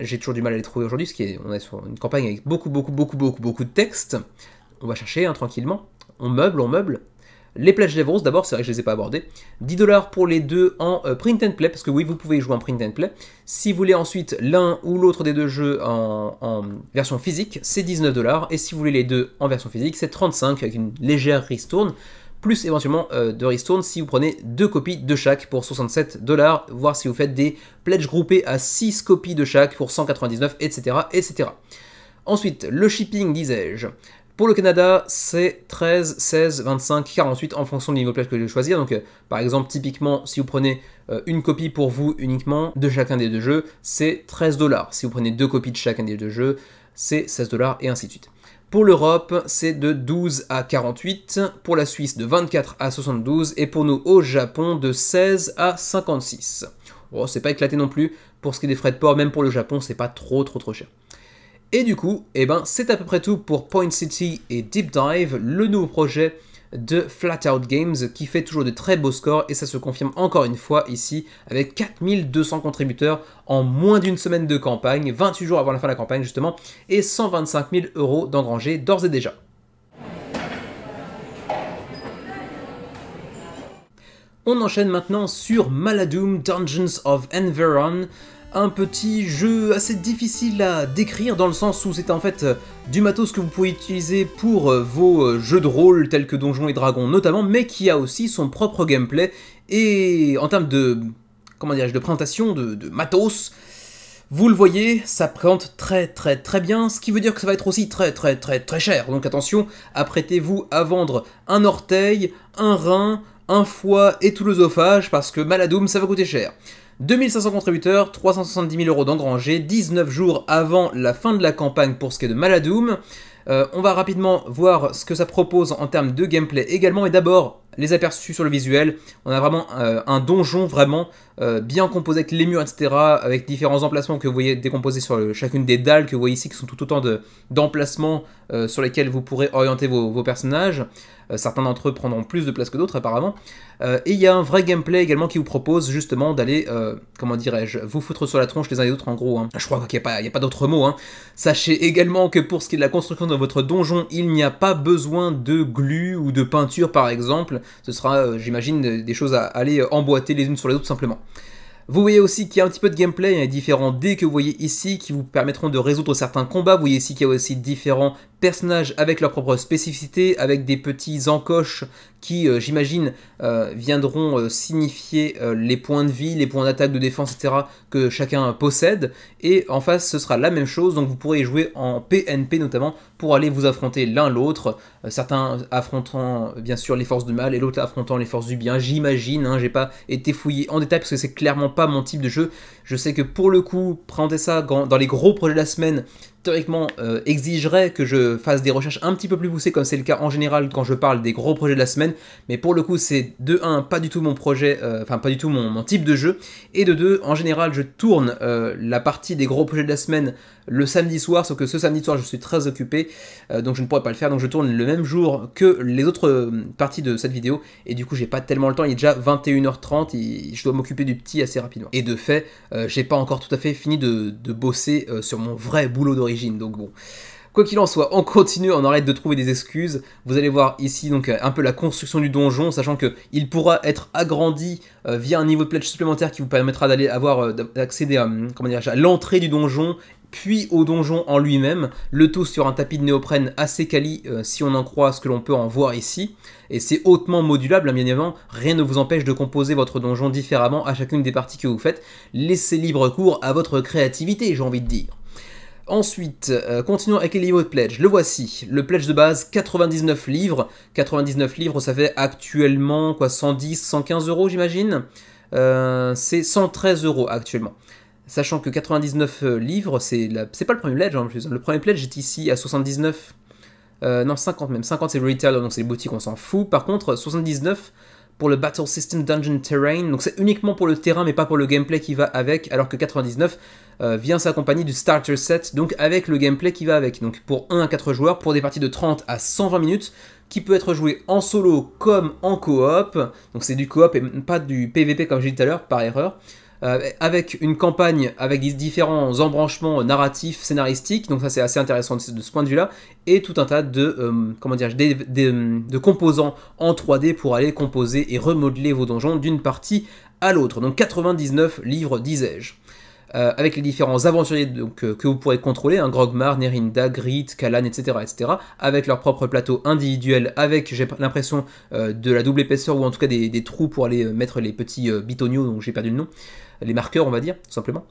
[SPEAKER 1] J'ai toujours du mal à les trouver aujourd'hui, ce qui est sur une campagne avec beaucoup, beaucoup, beaucoup, beaucoup, beaucoup de textes. On va chercher hein, tranquillement. On meuble, on meuble. Les pledges d'Evros, d'abord, c'est vrai que je les ai pas abordés. 10 dollars pour les deux en euh, print and play, parce que oui, vous pouvez jouer en print and play. Si vous voulez ensuite l'un ou l'autre des deux jeux en, version physique, c'est 19 dollars. Et si vous voulez les deux en version physique, c'est 35 avec une légère ristourne plus éventuellement euh, de ristourne si vous prenez deux copies de chaque pour 67 dollars, voire si vous faites des pledges groupés à 6 copies de chaque pour 199, etc. etc. Ensuite, le shipping, disais-je. Pour le Canada, c'est 13, 16, 25, 48 en fonction du niveau de plage que vous allez choisir. Donc, euh, par exemple, typiquement, si vous prenez euh, une copie pour vous uniquement de chacun des deux jeux, c'est 13 dollars. Si vous prenez deux copies de chacun des deux jeux, c'est 16 dollars et ainsi de suite. Pour l'Europe, c'est de 12 à 48, pour la Suisse de 24 à 72 et pour nous au Japon de 16 à 56. Bon, c'est pas éclaté non plus. Pour ce qui est des frais de port, même pour le Japon, c'est pas trop trop trop cher. Et du coup, eh ben, c'est à peu près tout pour Point City et Deep Dive, le nouveau projet de Flatout Games qui fait toujours de très beaux scores et ça se confirme encore une fois ici avec 4200 contributeurs en moins d'une semaine de campagne, 28 jours avant la fin de la campagne justement, et 125 000 euros d'engrangés d'ores et déjà. On enchaîne maintenant sur Maladoom Dungeons of Enveron, un petit jeu assez difficile à décrire dans le sens où c'est en fait euh, du matos que vous pouvez utiliser pour euh, vos euh, jeux de rôle tels que Donjons et Dragons notamment, mais qui a aussi son propre gameplay et en termes de comment dirais-je de présentation de, matos, vous le voyez, ça présente très très très bien, ce qui veut dire que ça va être aussi très très très très cher. Donc attention, apprêtez-vous à vendre un orteil, un rein, un foie et tout zophage, parce que Maladoum, ça va coûter cher. 2500 contributeurs, 370 000 euros d'engrangés, 19 jours avant la fin de la campagne pour ce qui est de Maladoom. Euh, on va rapidement voir ce que ça propose en termes de gameplay également, et d'abord les aperçus sur le visuel. On a vraiment euh, un donjon vraiment euh, bien composé avec les murs, etc., avec différents emplacements que vous voyez décomposés sur chacune des dalles que vous voyez ici, qui sont tout autant d'emplacements sur lesquels vous pourrez orienter vos personnages. Euh, certains d'entre eux prendront plus de place que d'autres apparemment. Euh, et il y a un vrai gameplay également qui vous propose justement d'aller, euh, comment dirais-je, vous foutre sur la tronche les uns et les autres en gros. Hein. Je crois qu'il n'y a pas, il y a pas d'autre mot. Hein. Sachez également que pour ce qui est de la construction de votre donjon, il n'y a pas besoin de glu ou de peinture par exemple. Ce sera, j'imagine, des choses à aller emboîter les unes sur les autres simplement. Vous voyez aussi qu'il y a un petit peu de gameplay, il hein, y a différents dés que vous voyez ici qui vous permettront de résoudre certains combats. Vous voyez ici qu'il y a aussi différents personnages avec leurs propres spécificités, avec des petits encoches qui, euh, j'imagine, euh, viendront euh, signifier les points de vie, les points d'attaque, de défense, etc. que chacun possède. Et en face, ce sera la même chose, donc vous pourrez jouer en PNP notamment pour aller vous affronter l'un l'autre. certains affrontant bien sûr les forces du mal et l'autre affrontant les forces du bien, j'imagine. Hein, j'ai pas été fouillé en détail parce que c'est clairement pas mon type de jeu. Je sais que pour le coup, prendre ça dans les gros projets de la semaine, historiquement euh, exigerait que je fasse des recherches un petit peu plus poussées comme c'est le cas en général quand je parle des gros projets de la semaine, mais pour le coup c'est de 1 pas du tout mon projet, euh, enfin pas du tout mon, type de jeu, et de 2 en général je tourne euh, la partie des gros projets de la semaine le samedi soir, sauf que ce samedi soir je suis très occupé, donc je ne pourrais pas le faire, donc je tourne le même jour que les autres parties de cette vidéo, et du coup j'ai pas tellement le temps, il est déjà 21h30, et je dois m'occuper du petit assez rapidement. Et de fait, j'ai pas encore tout à fait fini de, de bosser sur mon vrai boulot d'origine donc bon. Quoi qu'il en soit, on continue, on arrête de trouver des excuses. Vous allez voir ici donc euh, un peu la construction du donjon, sachant que il pourra être agrandi euh, via un niveau de pledge supplémentaire qui vous permettra d'aller avoir euh, d'accéder à, l'entrée du donjon, puis au donjon en lui-même, le tout sur un tapis de néoprène assez quali si on en croit ce que l'on peut en voir ici. Et c'est hautement modulable, hein, bien évidemment, rien ne vous empêche de composer votre donjon différemment à chacune des parties que vous faites. Laissez libre cours à votre créativité, j'ai envie de dire. Ensuite, euh, continuons avec les niveaux de pledge. Le voici. Le pledge de base, 99 livres. 99 livres, ça fait actuellement quoi 110, 115 euros, j'imagine. Euh, c'est 113 euros actuellement. Sachant que 99 euh, livres, c'est la... pas le premier pledge hein, en plus. Le premier pledge est ici à 79. non, 50 même. 50 c'est le retail, donc c'est les boutiques, on s'en fout. Par contre, 79, pour le Battle System Dungeon Terrain. Donc c'est uniquement pour le terrain mais pas pour le gameplay qui va avec, alors que 99 euh, vient s'accompagner du Starter Set, donc avec le gameplay qui va avec. Donc pour 1 à 4 joueurs, pour des parties de 30 à 120 minutes, qui peut être joué en solo comme en coop. Donc c'est du coop et pas du PVP comme j'ai dit tout à l'heure, par erreur. Euh, avec une campagne, avec différents embranchements narratifs, scénaristiques, donc ça c'est assez intéressant de, ce point de vue-là, et tout un tas de, euh, comment dire, de composants en 3D pour aller composer et remodeler vos donjons d'une partie à l'autre. Donc 99 livres, disais-je. Euh, avec les différents aventuriers donc, que vous pourrez contrôler, un hein, Grogmar, Nerinda, Grit, Kalan, etc., etc., avec leur propre plateau individuel, avec, j'ai l'impression, de la double épaisseur, ou en tout cas des, trous pour aller mettre les petits bitonios, donc j'ai perdu le nom, les marqueurs, on va dire, tout simplement.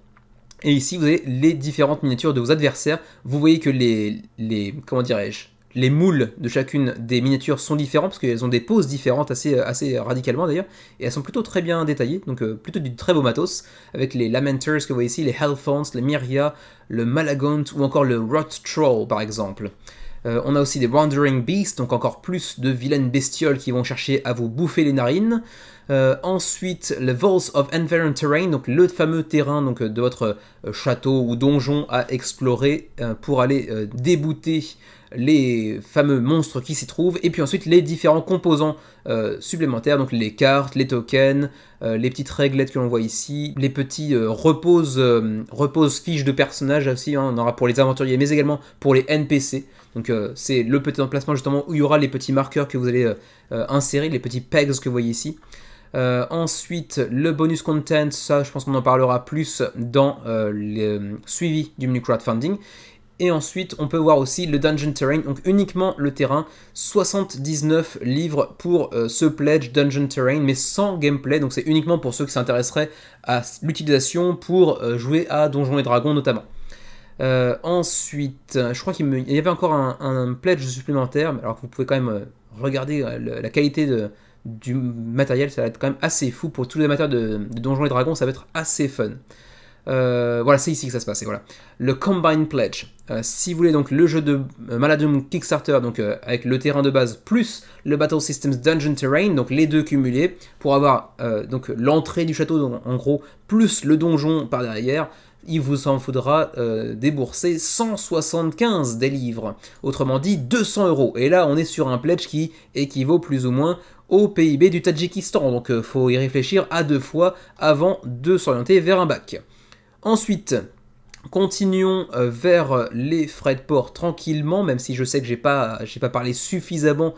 [SPEAKER 1] Et ici, vous avez les différentes miniatures de vos adversaires. Vous voyez que les, les comment dirais-je, les moules de chacune des miniatures sont différents parce qu'elles ont des poses différentes assez, assez radicalement d'ailleurs et elles sont plutôt très bien détaillées donc euh, plutôt du très beau matos avec les Lamenters que vous voyez ici, les Hellfonts, les Myria, le Malagant ou encore le Rot Troll par exemple. Euh, on a aussi des Wandering Beasts, donc encore plus de vilaines bestioles qui vont chercher à vous bouffer les narines. Euh, ensuite, le Vault of Environ Terrain, donc le fameux terrain donc, euh, de votre château ou donjon à explorer pour aller débouter les fameux monstres qui s'y trouvent, et puis ensuite les différents composants supplémentaires, donc les cartes, les tokens, les petites réglettes que l'on voit ici, les petits reposes, repose fiches de personnages aussi, on hein, on aura pour les aventuriers, mais également pour les NPC. Donc euh, c'est le petit emplacement justement où il y aura les petits marqueurs que vous allez euh, euh, insérer, les petits pegs que vous voyez ici. ensuite, le bonus content, ça je pense qu'on en parlera plus dans le suivi du menu crowdfunding. Et ensuite, on peut voir aussi le Dungeon Terrain, donc uniquement le terrain, 79 livres pour ce pledge Dungeon Terrain, mais sans gameplay, donc c'est uniquement pour ceux qui s'intéresseraient à l'utilisation pour jouer à Donjons et Dragons notamment. Euh, ensuite, je crois qu'il y avait encore un, pledge supplémentaire, alors que vous pouvez quand même euh, regarder euh, la qualité du matériel, ça va être quand même assez fou. Pour tous les amateurs de, Donjons et Dragons, ça va être assez fun. voilà, c'est ici que ça se passe. voilà. Le Combine Pledge. si vous voulez donc le jeu de Maladum Kickstarter, donc avec le terrain de base plus le Battle Systems Dungeon Terrain, donc les deux cumulés, pour avoir donc l'entrée du château en, gros, plus le donjon par derrière, il vous en faudra euh, débourser 175 des livres, autrement dit 200 euros. Et là, on est sur un pledge qui équivaut plus ou moins au PIB du Tadjikistan, donc euh, faut y réfléchir à deux fois avant de s'orienter vers un bac. Ensuite, Continuons euh, vers les frais de port tranquillement, même si je sais que j'ai pas, pas parlé suffisamment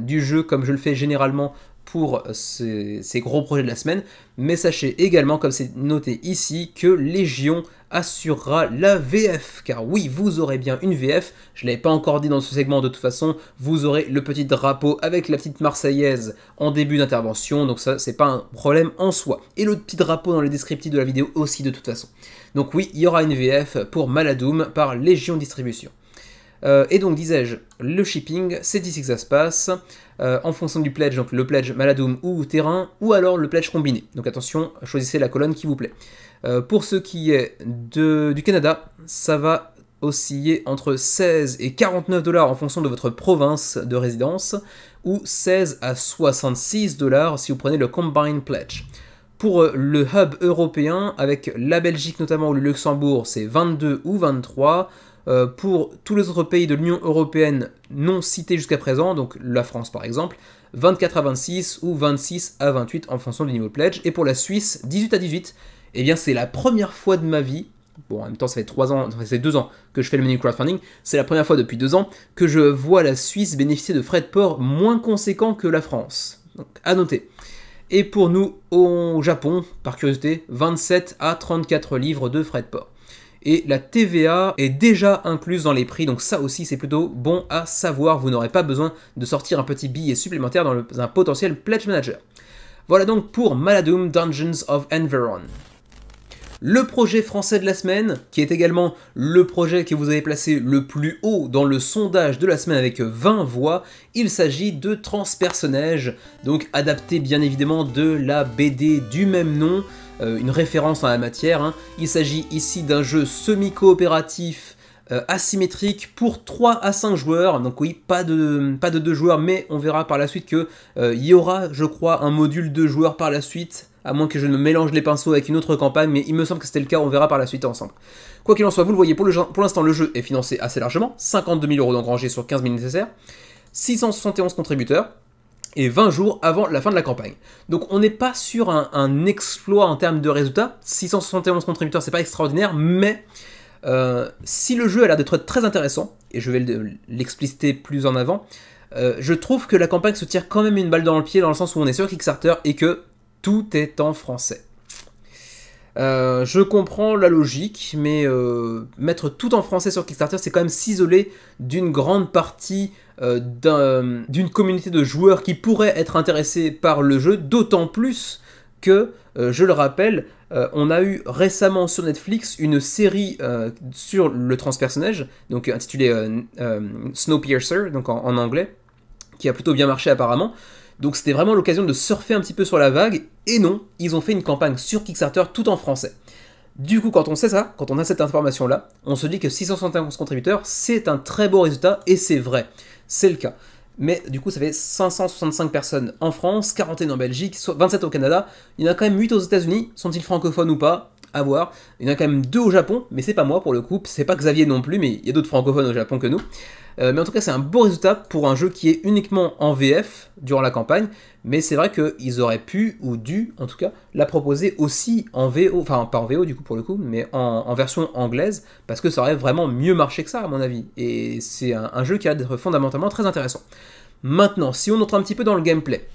[SPEAKER 1] du jeu comme je le fais généralement pour euh, ces, gros projets de la semaine, mais sachez également, comme c'est noté ici, que Légion assurera la VF, car oui, vous aurez bien une VF, je ne l'avais pas encore dit dans ce segment de toute façon, vous aurez le petit drapeau avec la petite Marseillaise en début d'intervention, donc ça, c'est pas un problème en soi. Et le petit drapeau dans les descriptifs de la vidéo aussi, de toute façon. Donc oui, il y aura une VF pour Maladoum par Légion Distribution. Euh, et donc, disais-je, le shipping, c'est ici que ça se passe, euh, en fonction du pledge, donc le pledge Maladoum ou terrain, ou alors le pledge combiné. Donc attention, choisissez la colonne qui vous plaît. Euh, pour ce qui est du Canada, ça va osciller entre 16 et 49 dollars en fonction de votre province de résidence, ou 16 à 66 dollars si vous prenez le Combined Pledge. Pour le hub européen, avec la Belgique notamment ou le Luxembourg, c'est 22 ou 23. Euh, pour tous les autres pays de l'Union européenne non cités jusqu'à présent, donc la France par exemple, 24 à 26 ou 26 à 28 en fonction du niveau pledge. Et pour la Suisse, 18 à 18, et eh bien c'est la première fois de ma vie, bon en même temps ça fait 3 ans, ça fait 2 ans que je fais le menu crowdfunding, c'est la première fois depuis 2 ans que je vois la Suisse bénéficier de frais de port moins conséquents que la France. Donc à noter. Et pour nous, au Japon, par curiosité, 27 à 34 livres de frais de port et la TVA est déjà incluse dans les prix, donc ça aussi c'est plutôt bon à savoir, vous n'aurez pas besoin de sortir un petit billet supplémentaire dans, un potentiel Pledge Manager. Voilà donc pour Maladum Dungeons of Enveron. Le projet français de la semaine, qui est également le projet que vous avez placé le plus haut dans le sondage de la semaine avec 20 voix, il s'agit de Transpersonnage, donc adapté bien évidemment de la BD du même nom. Euh, une référence en la matière. Hein. Il s'agit ici d'un jeu semi-coopératif euh, asymétrique pour 3 à 5 joueurs. Donc oui, pas de, pas de 2 joueurs, mais on verra par la suite qu'il euh, il y aura, je crois, un module 2 joueurs par la suite, à moins que je ne mélange les pinceaux avec une autre campagne, mais il me semble que c'était le cas, on verra par la suite ensemble. Quoi qu'il en soit, vous le voyez, pour l'instant, le, jeu est financé assez largement, 52 000 euros d'engrangés sur 15 000 nécessaires, 671 contributeurs, et 20 jours avant la fin de la campagne. Donc on n'est pas sur un, exploit en termes de résultats. 671 contributeurs, c'est pas extraordinaire, mais euh, si le jeu a l'air d'être très intéressant, et je vais l'expliciter plus en avant, euh, je trouve que la campagne se tire quand même une balle dans le pied dans le sens où on est sur Kickstarter et que tout est en français. Euh, je comprends la logique, mais mettre tout en français sur Kickstarter, c'est quand même s'isoler d'une grande partie euh, d'une communauté de joueurs qui pourraient être intéressés par le jeu, d'autant plus que, euh, je le rappelle, euh, on a eu récemment sur Netflix une série sur le transpersonnage, donc intitulée Snowpiercer, donc en, anglais, qui a plutôt bien marché apparemment. Donc c'était vraiment l'occasion de surfer un petit peu sur la vague, et non, ils ont fait une campagne sur Kickstarter tout en français. Du coup, quand on sait ça, quand on a cette information-là, on se dit que 671 contributeurs, c'est un très beau résultat, et c'est vrai c'est le cas. Mais du coup, ça fait 565 personnes en France, 41 en Belgique, 27 au Canada. Il y en a quand même 8 aux États-Unis. Sont-ils francophones ou pas À voir. Il y en a quand même 2 au Japon, mais c'est pas moi pour le coup. C'est pas Xavier non plus, mais il y a d'autres francophones au Japon que nous. Euh, mais en tout cas, c'est un beau résultat pour un jeu qui est uniquement en VF durant la campagne. Mais c'est vrai qu'ils auraient pu ou dû, en tout cas, la proposer aussi en VO, enfin pas en VO du coup pour le coup, mais en, version anglaise, parce que ça aurait vraiment mieux marché que ça à mon avis. Et c'est un, un jeu qui a d'être fondamentalement très intéressant. Maintenant, si on entre un petit peu dans le gameplay,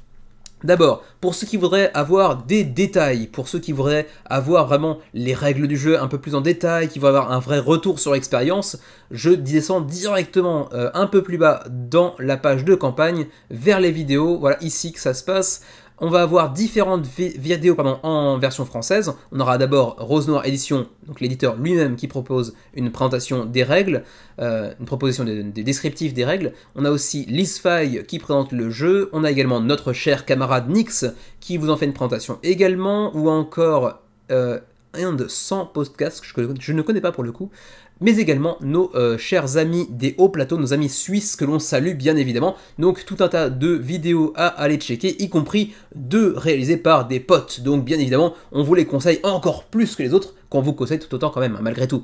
[SPEAKER 1] D'abord, pour ceux qui voudraient avoir des détails, pour ceux qui voudraient avoir vraiment les règles du jeu un peu plus en détail, qui voudraient avoir un vrai retour sur l'expérience, je descends directement euh, un peu plus bas dans la page de campagne, vers les vidéos, voilà ici que ça se passe. On va avoir différentes vidéos en version française. On aura d'abord Rose Noir Édition, donc l'éditeur lui-même qui propose une présentation des règles, euh, une proposition des descriptifs des règles. On a aussi Liz qui présente le jeu. On a également notre cher camarade Nix qui vous en fait une présentation également. Ou encore... Euh, un de 100 podcasts que je, ne connais pas pour le coup, mais également nos euh, chers amis des hauts plateaux, nos amis suisses que l'on salue bien évidemment. Donc tout un tas de vidéos à aller checker, y compris deux réalisées par des potes. Donc bien évidemment, on vous les conseille encore plus que les autres, qu'on vous conseille tout autant quand même, hein, malgré tout.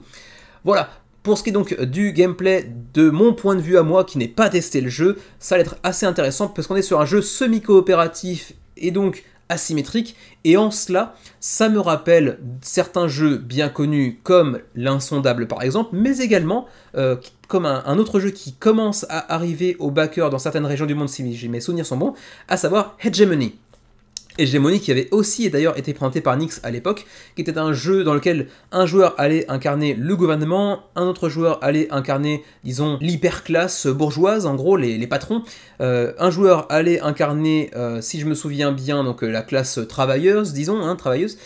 [SPEAKER 1] Voilà, pour ce qui est donc du gameplay, de mon point de vue à moi qui n'ai pas testé le jeu, ça va être assez intéressant parce qu'on est sur un jeu semi-coopératif et donc asymétrique, et en cela, ça me rappelle certains jeux bien connus comme l'insondable par exemple, mais également euh, comme un, autre jeu qui commence à arriver au backers dans certaines régions du monde si mes souvenirs sont bons, à savoir Hegemony. Hégémonie qui avait aussi d'ailleurs été présenté par Nix à l'époque, qui était un jeu dans lequel un joueur allait incarner le gouvernement, un autre joueur allait incarner, disons, classe bourgeoise, en gros, les, patrons, euh, un joueur allait incarner, euh, si je me souviens bien, donc euh, la classe travailleuse, disons, hein, travailleuse,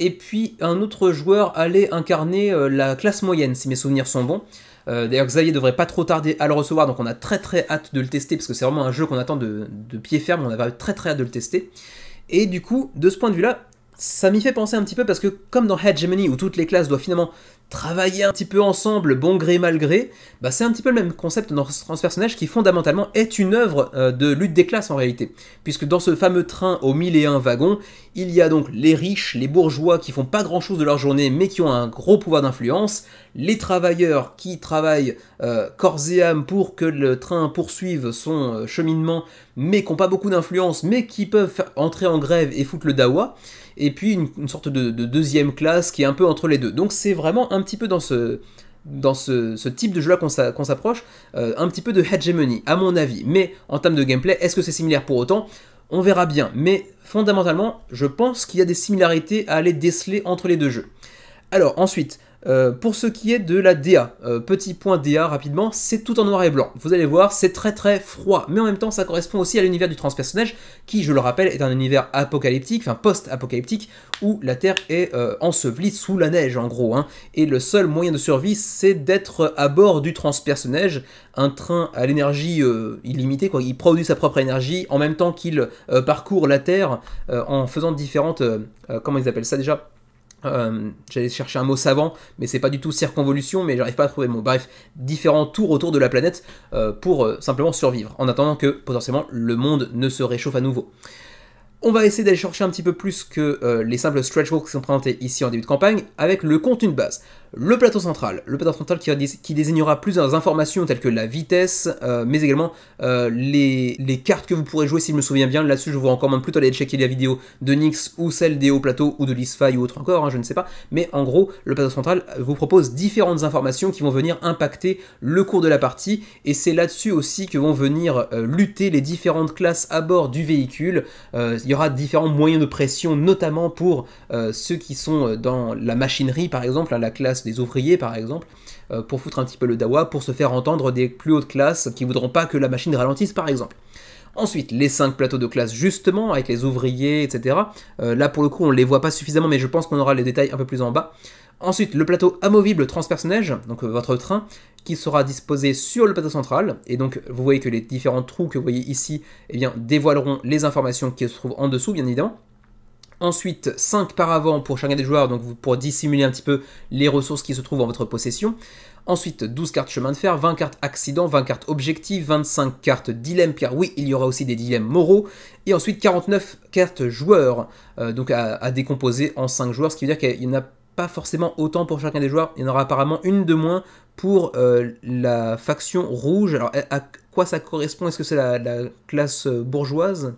[SPEAKER 1] et puis un autre joueur allait incarner la classe moyenne, si mes souvenirs sont bons. D'ailleurs, Xavier devrait pas trop tarder à le recevoir, donc on a très très hâte de le tester, parce que c'est vraiment un jeu qu'on attend de, de pied ferme, on avait très très hâte de le tester. Et du coup, de ce point de vue-là, ça m'y fait penser un petit peu parce que comme dans Hegemony où toutes les classes doivent finalement travailler un petit peu ensemble, bon gré mal gré, bah, c'est un petit peu le même concept dans ce personnage qui fondamentalement est une œuvre euh, de lutte des classes en réalité. Puisque dans ce fameux train aux 1001 wagons, il y a donc les riches, les bourgeois qui font pas grand chose de leur journée mais qui ont un gros pouvoir d'influence, les travailleurs qui travaillent euh, corps et âme pour que le train poursuive son euh, cheminement mais qui n'ont pas beaucoup d'influence mais qui peuvent entrer en grève et foutre le dawa, et puis une, sorte de, deuxième classe qui est un peu entre les deux. Donc c'est vraiment un petit peu dans ce, dans ce, type de jeu-là qu'on s'approche, euh, un petit peu de hegemony, à mon avis. Mais en termes de gameplay, est-ce que c'est similaire pour autant On verra bien. Mais fondamentalement, je pense qu'il y a des similarités à aller déceler entre les deux jeux. Alors ensuite, euh, pour ce qui est de la DA, euh, petit point DA rapidement, c'est tout en noir et blanc. Vous allez voir, c'est très très froid, mais en même temps ça correspond aussi à l'univers du transpersonnage, qui je le rappelle est un univers apocalyptique, enfin post-apocalyptique, où la Terre est euh, ensevelie sous la neige en gros, hein. et le seul moyen de survie c'est d'être à bord du transpersonnage, un train à l'énergie illimitée, quoi. il produit sa propre énergie en même temps qu'il parcourt la Terre en faisant différentes... comment ils appellent ça déjà euh, j'allais chercher un mot savant, mais c'est pas du tout circonvolution, mais j'arrive pas à trouver mon Bref, différents tours autour de la planète euh, pour euh, simplement survivre, en attendant que potentiellement le monde ne se réchauffe à nouveau. On va essayer d'aller chercher un petit peu plus que les simples stretch walks qui sont présentés ici en début de campagne, avec le contenu de base. Le plateau central, le plateau central qui, désignera plusieurs informations telles que la vitesse, euh, mais également euh, les, cartes que vous pourrez jouer si je me souviens bien. Là-dessus, je vous recommande plutôt d'aller checker la vidéo de Nyx ou celle des hauts plateaux ou de l'ISFAI ou autre encore, hein, je ne sais pas. Mais en gros, le plateau central vous propose différentes informations qui vont venir impacter le cours de la partie. Et c'est là-dessus aussi que vont venir euh, lutter les différentes classes à bord du véhicule. il y aura différents moyens de pression, notamment pour ceux qui sont dans la machinerie, par exemple, hein, la classe des ouvriers par exemple, euh, pour foutre un petit peu le dawa, pour se faire entendre des plus hautes classes qui voudront pas que la machine ralentisse par exemple. Ensuite, les cinq plateaux de classe justement, avec les ouvriers, etc. Euh, là pour le coup on les voit pas suffisamment mais je pense qu'on aura les détails un peu plus en bas. Ensuite, le plateau amovible transpersonnage, donc euh, votre train, qui sera disposé sur le plateau central. Et donc, vous voyez que les différents trous que vous voyez ici eh bien, dévoileront les informations qui se trouvent en dessous, bien évidemment. Ensuite, 5 par avant pour chacun des joueurs, donc pour dissimuler un petit peu les ressources qui se trouvent en votre possession. Ensuite, 12 cartes chemin de fer, 20 cartes accident, 20 cartes objectif, 25 cartes dilemme, car oui, il y aura aussi des dilemmes moraux. Et ensuite, 49 cartes joueurs, euh, donc à, décomposer en 5 joueurs, ce qui veut dire qu'il n'y en a pas forcément autant pour chacun des joueurs. Il y en aura apparemment une de moins pour euh, la faction rouge. Alors, à quoi ça correspond Est-ce que c'est la, classe bourgeoise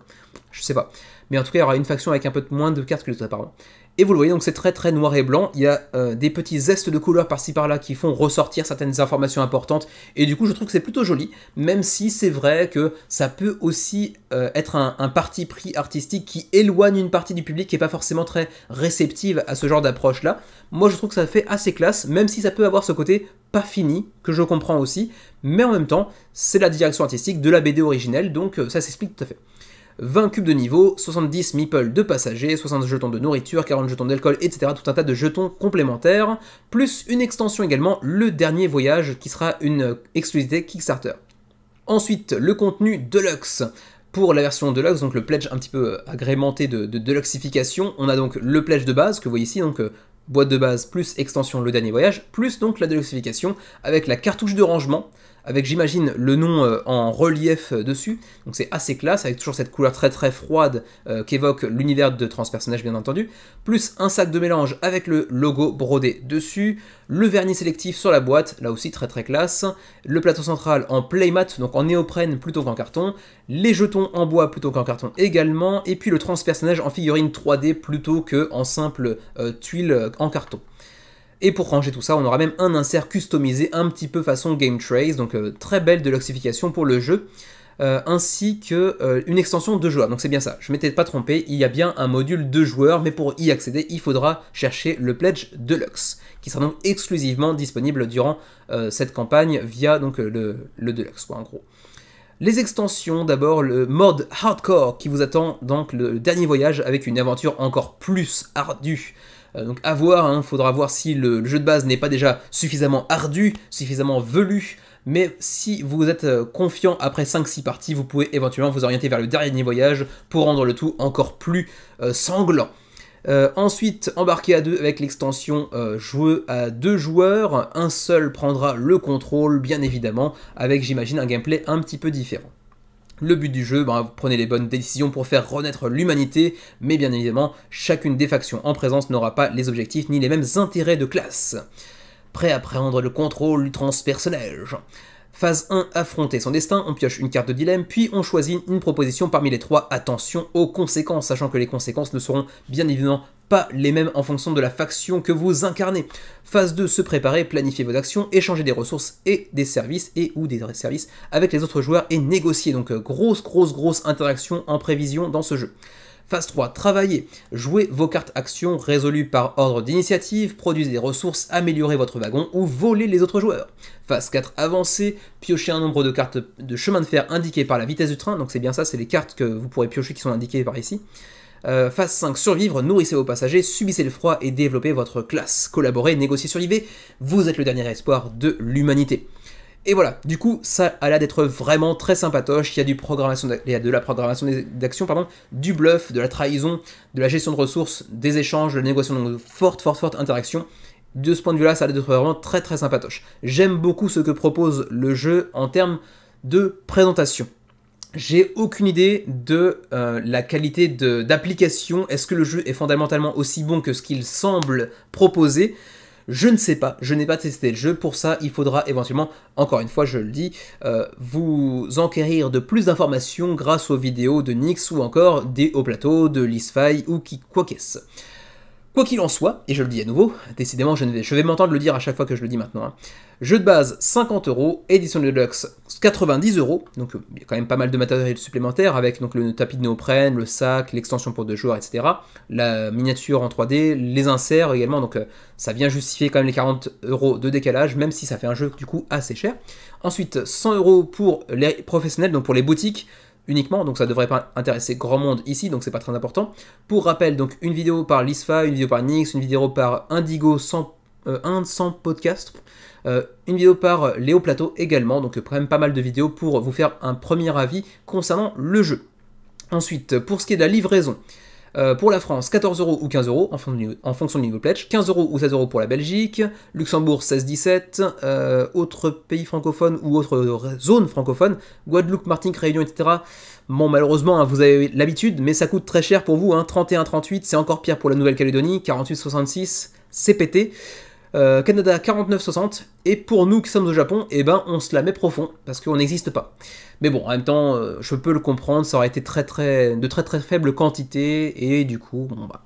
[SPEAKER 1] Je sais pas mais en tout cas, il y aura une faction avec un peu moins de cartes que les autres apparemment. Et vous le voyez, donc c'est très très noir et blanc. Il y a euh, des petits zestes de couleurs par-ci par-là qui font ressortir certaines informations importantes. Et du coup, je trouve que c'est plutôt joli, même si c'est vrai que ça peut aussi euh, être un, parti pris artistique qui éloigne une partie du public qui n'est pas forcément très réceptive à ce genre d'approche-là. Moi, je trouve que ça fait assez classe, même si ça peut avoir ce côté pas fini, que je comprends aussi. Mais en même temps, c'est la direction artistique de la BD originelle, donc euh, ça s'explique tout à fait. 20 cubes de niveau, 70 meeples de passagers, 60 jetons de nourriture, 40 jetons d'alcool, etc. Tout un tas de jetons complémentaires, plus une extension également, le dernier voyage, qui sera une exclusivité Kickstarter. Ensuite, le contenu Deluxe. Pour la version Deluxe, donc le pledge un petit peu euh, agrémenté de, de Deluxification, on a donc le pledge de base que vous voyez ici, donc euh, boîte de base plus extension le dernier voyage, plus donc la Deluxification avec la cartouche de rangement avec j'imagine le nom euh, en relief euh, dessus. Donc c'est assez classe, avec toujours cette couleur très très froide qui euh, qu'évoque l'univers de transpersonnage bien entendu. Plus un sac de mélange avec le logo brodé dessus, le vernis sélectif sur la boîte, là aussi très très classe, le plateau central en playmat, donc en néoprène plutôt qu'en carton, les jetons en bois plutôt qu'en carton également, et puis le transpersonnage en figurine 3D plutôt que en simple tuile en carton. Et pour ranger tout ça, on aura même un insert customisé un petit peu façon Game Trace, donc euh, très belle deluxification pour le jeu. Euh, ainsi que euh, une extension de joueurs. Donc c'est bien ça, je m'étais pas trompé, il y a bien un module de joueurs, mais pour y accéder, il faudra chercher le Pledge Deluxe, qui sera donc exclusivement disponible durant cette campagne via donc, le, Deluxe, en gros. Les extensions, d'abord le mode hardcore qui vous attend donc le dernier voyage avec une aventure encore plus ardue euh, donc à voir, il hein. faudra voir si le, jeu de base n'est pas déjà suffisamment ardu, suffisamment velu. Mais si vous êtes euh, confiant après 5-6 parties, vous pouvez éventuellement vous orienter vers le dernier voyage pour rendre le tout encore plus euh, sanglant. ensuite, embarqué à deux avec l'extension euh, à deux joueurs. Un seul prendra le contrôle, bien évidemment, avec j'imagine un gameplay un petit peu différent. Le but du jeu, vous ben, prenez les bonnes décisions pour faire renaître l'humanité, mais bien évidemment, chacune des factions en présence n'aura pas les objectifs ni les mêmes intérêts de classe. Prêt à prendre le contrôle du transpersonnage. Phase 1, affronter son destin, on pioche une carte de dilemme, puis on choisit une proposition parmi les trois. Attention aux conséquences, sachant que les conséquences ne seront bien évidemment pas les mêmes en fonction de la faction que vous incarnez. Phase 2, se préparer, planifier vos actions, échanger des ressources et des services et ou des services avec les autres joueurs et négocier. Donc grosse, grosse, grosse interaction en prévision dans ce jeu. Phase 3, travailler. jouer vos cartes actions résolues par ordre d'initiative, produire des ressources, améliorer votre wagon ou voler les autres joueurs phase 4 Avancer, piocher un nombre de cartes de chemin de fer indiquées par la vitesse du train, donc c'est bien ça, c'est les cartes que vous pourrez piocher qui sont indiquées par ici. Euh, phase 5, survivre, nourrissez vos passagers, subissez le froid et développez votre classe. Collaborer, négociez, l'IV, vous êtes le dernier espoir de l'humanité. Et voilà, du coup, ça a l'air d'être vraiment très sympatoche. Il y a, du programmation de la programmation d'action, pardon, du bluff, de la trahison, de la gestion de ressources, des échanges, de la négociation, donc de forte, forte, forte interaction de ce point de vue-là, ça a l'air vraiment très très sympatoche. J'aime beaucoup ce que propose le jeu en termes de présentation. J'ai aucune idée de euh, la qualité d'application. Est-ce que le jeu est fondamentalement aussi bon que ce qu'il semble proposer je ne sais pas, je n'ai pas testé le jeu, pour ça il faudra éventuellement, encore une fois je le dis, euh, vous enquérir de plus d'informations grâce aux vidéos de Nix ou encore des hauts plateaux, de Lisfy ou qui quoi Quoi qu'il en soit, et je le dis à nouveau, décidément je, je vais m'entendre le dire à chaque fois que je le dis maintenant, hein. jeu de base 50 euros, édition deluxe 90 euros, donc euh, il y a quand même pas mal de matériel supplémentaire avec donc, le tapis de néoprène, le sac, l'extension pour deux joueurs, etc. La miniature en 3D, les inserts également, donc euh, ça vient justifier quand même les 40 euros de décalage, même si ça fait un jeu du coup assez cher. Ensuite 100 euros pour les professionnels, donc pour les boutiques, uniquement, donc ça devrait pas intéresser grand monde ici, donc c'est pas très important. Pour rappel, donc une vidéo par Lisfa, une vidéo par Nix, une vidéo par Indigo 100, 100 euh, podcast, euh, une vidéo par Léo Plateau également, donc même pas mal de vidéos pour vous faire un premier avis concernant le jeu. Ensuite, pour ce qui est de la livraison, euh, pour la France, 14 euros ou 15 euros en, fonction du niveau pledge, 15 euros ou 16 euros pour la Belgique, Luxembourg 16-17, euh, autres pays francophones ou autres zones francophones, Guadeloupe, Martinique, Réunion, etc. Bon, malheureusement, hein, vous avez l'habitude, mais ça coûte très cher pour vous, hein, 31-38, c'est encore pire pour la Nouvelle-Calédonie, 48-66, c'est pété. Euh, Canada Canada 49,60. Et pour nous qui sommes au Japon, eh ben, on se la met profond parce qu'on n'existe pas. Mais bon, en même temps, euh, je peux le comprendre, ça aurait été très, très, de très très faible quantité et du coup, bon bah.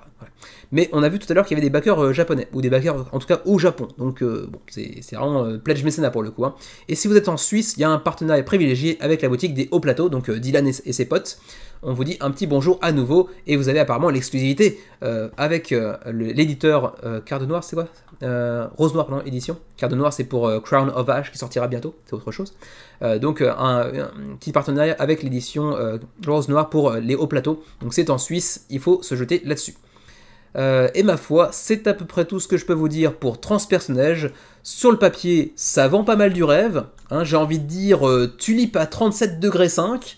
[SPEAKER 1] Mais on a vu tout à l'heure qu'il y avait des backers euh, japonais, ou des backers en tout cas au Japon. Donc bon, c'est vraiment pledge mécénat pour le coup. Hein. Et si vous êtes en Suisse, il y a un partenariat privilégié avec la boutique des Hauts Plateaux, donc Dylan et ses potes on vous dit un petit bonjour à nouveau et vous avez apparemment l'exclusivité euh, avec euh, l'éditeur euh, Carte Noire, c'est quoi euh, Rose Noire, pardon, édition. Carte Noire, c'est pour Crown of Ash qui sortira bientôt, c'est autre chose. donc un, petit partenariat avec l'édition Rose Noire pour les hauts plateaux. Donc c'est en Suisse, il faut se jeter là-dessus. et ma foi, c'est à peu près tout ce que je peux vous dire pour Transpersonnage. Sur le papier, ça vend pas mal du rêve. Hein, j'ai envie de dire Tulip à 37 degrés 5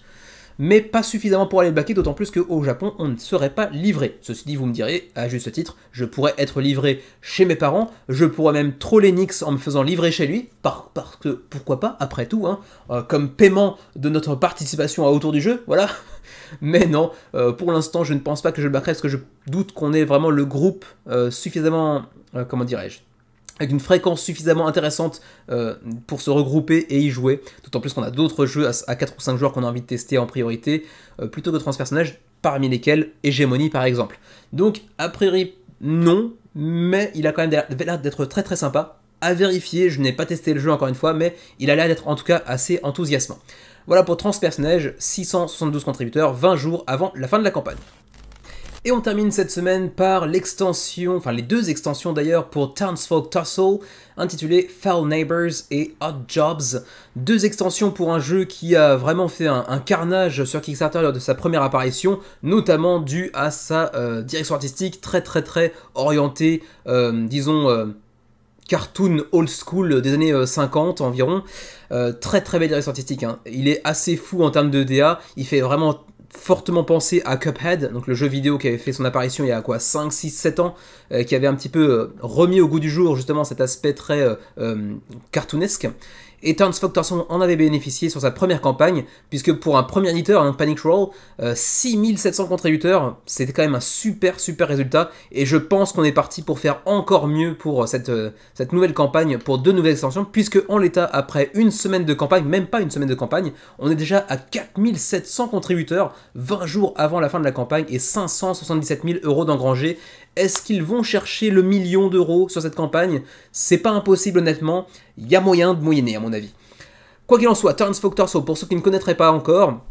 [SPEAKER 1] mais pas suffisamment pour aller le baquer, d'autant plus qu'au Japon, on ne serait pas livré. Ceci dit, vous me direz, à juste titre, je pourrais être livré chez mes parents, je pourrais même troller Nix en me faisant livrer chez lui, parce que, pourquoi pas, après tout, hein, euh, comme paiement de notre participation à Autour du jeu, voilà. Mais non, euh, pour l'instant, je ne pense pas que je le baquerai, parce que je doute qu'on ait vraiment le groupe euh, suffisamment, comment dirais-je, avec une fréquence suffisamment intéressante euh, pour se regrouper et y jouer. D'autant plus qu'on a d'autres jeux à, 4 ou 5 joueurs qu'on a envie de tester en priorité, euh, plutôt que transpersonnages, parmi lesquels Hégémonie par exemple. Donc, a priori, non, mais il a quand même l'air d'être très très sympa. À vérifier, je n'ai pas testé le jeu encore une fois, mais il a l'air d'être en tout cas assez enthousiasmant. Voilà pour Transpersonnage, 672 contributeurs, 20 jours avant la fin de la campagne. Et on termine cette semaine par l'extension, enfin les deux extensions d'ailleurs pour Townsfolk Tussle, intitulées Foul Neighbors et Odd Jobs. Deux extensions pour un jeu qui a vraiment fait un, carnage sur Kickstarter lors de sa première apparition, notamment dû à sa euh, direction artistique très très très orientée, euh, disons... Euh, cartoon old school des années 50 environ. très très belle direction artistique. Hein. Il est assez fou en termes de DA. Il fait vraiment fortement pensé à Cuphead, donc le jeu vidéo qui avait fait son apparition il y a quoi 5, 6, 7 ans, euh, qui avait un petit peu euh, remis au goût du jour justement cet aspect très euh, cartoonesque. Et Turns en avait bénéficié sur sa première campagne, puisque pour un premier éditeur, un Panic Roll, 6700 euh, contributeurs, c'était quand même un super super résultat, et je pense qu'on est parti pour faire encore mieux pour euh, cette, euh, cette nouvelle campagne, pour deux nouvelles extensions, puisque en l'état, après une semaine de campagne, même pas une semaine de campagne, on est déjà à 4700 contributeurs, 20 jours avant la fin de la campagne, et 577 000 euros d'engrangés, est-ce qu'ils vont chercher le million d'euros sur cette campagne C'est pas impossible honnêtement, il y a moyen de moyenner à mon avis. Quoi qu'il en soit, turns Foctor pour ceux qui ne connaîtraient pas encore,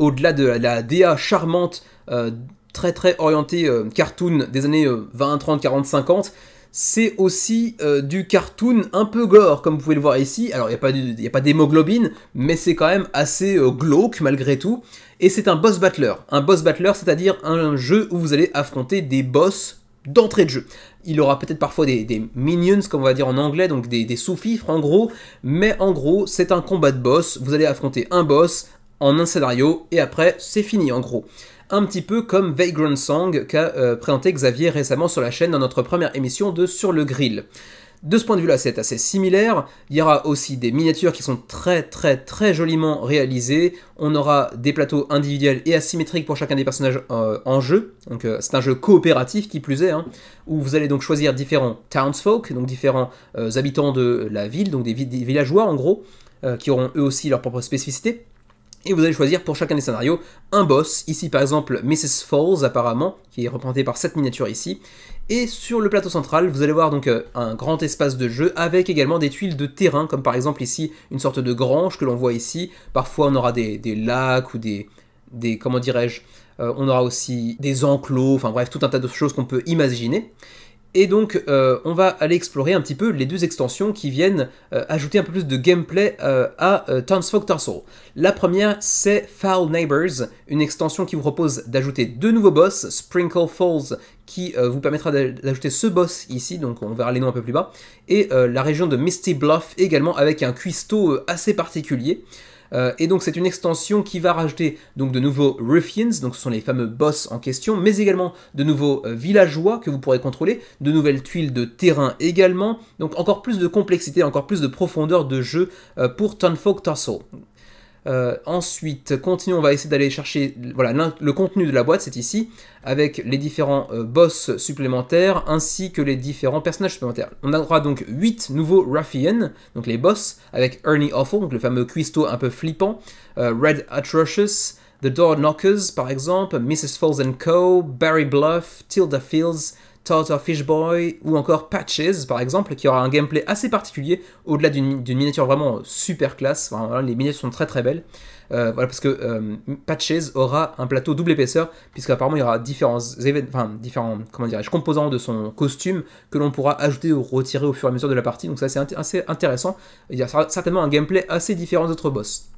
[SPEAKER 1] au-delà de la DA charmante, euh, très très orientée euh, cartoon des années 20, 30, 40, 50, c'est aussi euh, du cartoon un peu gore, comme vous pouvez le voir ici. Alors, il n'y a pas d'hémoglobine, mais c'est quand même assez euh, glauque malgré tout. Et c'est un boss battler. Un boss battler, c'est-à-dire un jeu où vous allez affronter des boss d'entrée de jeu. Il aura peut-être parfois des, minions, comme on va dire en anglais, donc des, des sous-fifres en gros, mais en gros, c'est un combat de boss. Vous allez affronter un boss en un scénario, et après, c'est fini en gros un petit peu comme Vagrant Song qu'a euh, présenté Xavier récemment sur la chaîne dans notre première émission de Sur le Grill. De ce point de vue-là, c'est assez similaire. Il y aura aussi des miniatures qui sont très très très joliment réalisées. On aura des plateaux individuels et asymétriques pour chacun des personnages euh, en jeu. Donc euh, c'est un jeu coopératif qui plus est, hein, où vous allez donc choisir différents townsfolk, donc différents habitants de la ville, donc des, villageois en gros, qui auront eux aussi leurs propres spécificités. Et vous allez choisir pour chacun des scénarios un boss, ici par exemple Mrs. Falls apparemment, qui est représenté par cette miniature ici. Et sur le plateau central, vous allez voir donc euh, un grand espace de jeu avec également des tuiles de terrain, comme par exemple ici une sorte de grange que l'on voit ici. Parfois on aura des, lacs ou des, des comment dirais-je, euh, on aura aussi des enclos, enfin bref, tout un tas de choses qu'on peut imaginer. Et donc euh, on va aller explorer un petit peu les deux extensions qui viennent euh, ajouter un peu plus de gameplay euh, à Townsfolk Tarsal. La première c'est Foul Neighbors, une extension qui vous propose d'ajouter deux nouveaux boss, Sprinkle Falls qui vous permettra d'ajouter ce boss ici, donc on verra les noms un peu plus bas, et la région de Misty Bluff également avec un cuistot assez particulier. Euh, et donc c'est une extension qui va rajouter donc de nouveaux ruffians, donc ce sont les fameux boss en question, mais également de nouveaux euh, villageois que vous pourrez contrôler, de nouvelles tuiles de terrain également, donc encore plus de complexité, encore plus de profondeur de jeu euh, pour Turnfolk Tassel. Euh, ensuite, continuons, on va essayer d'aller chercher voilà, le contenu de la boîte, c'est ici, avec les différents euh, boss supplémentaires ainsi que les différents personnages supplémentaires. On aura donc 8 nouveaux ruffians, donc les boss, avec Ernie Awful, donc le fameux cuistot un peu flippant, euh, Red Atrocious, The Door Knockers par exemple, Mrs. Falls Co., Barry Bluff, Tilda Fields, Tartar Fish Boy ou encore Patches par exemple, qui aura un gameplay assez particulier au-delà d'une miniature vraiment euh, super classe. les miniatures sont très très belles. Euh, voilà, parce que euh, Patches aura un plateau double épaisseur, puisqu'apparemment il y aura différents, enfin, différents comment composants de son costume que l'on pourra ajouter ou retirer au fur et à mesure de la partie. Donc ça c'est assez intéressant. Il y a certainement un gameplay assez différent d'autres boss.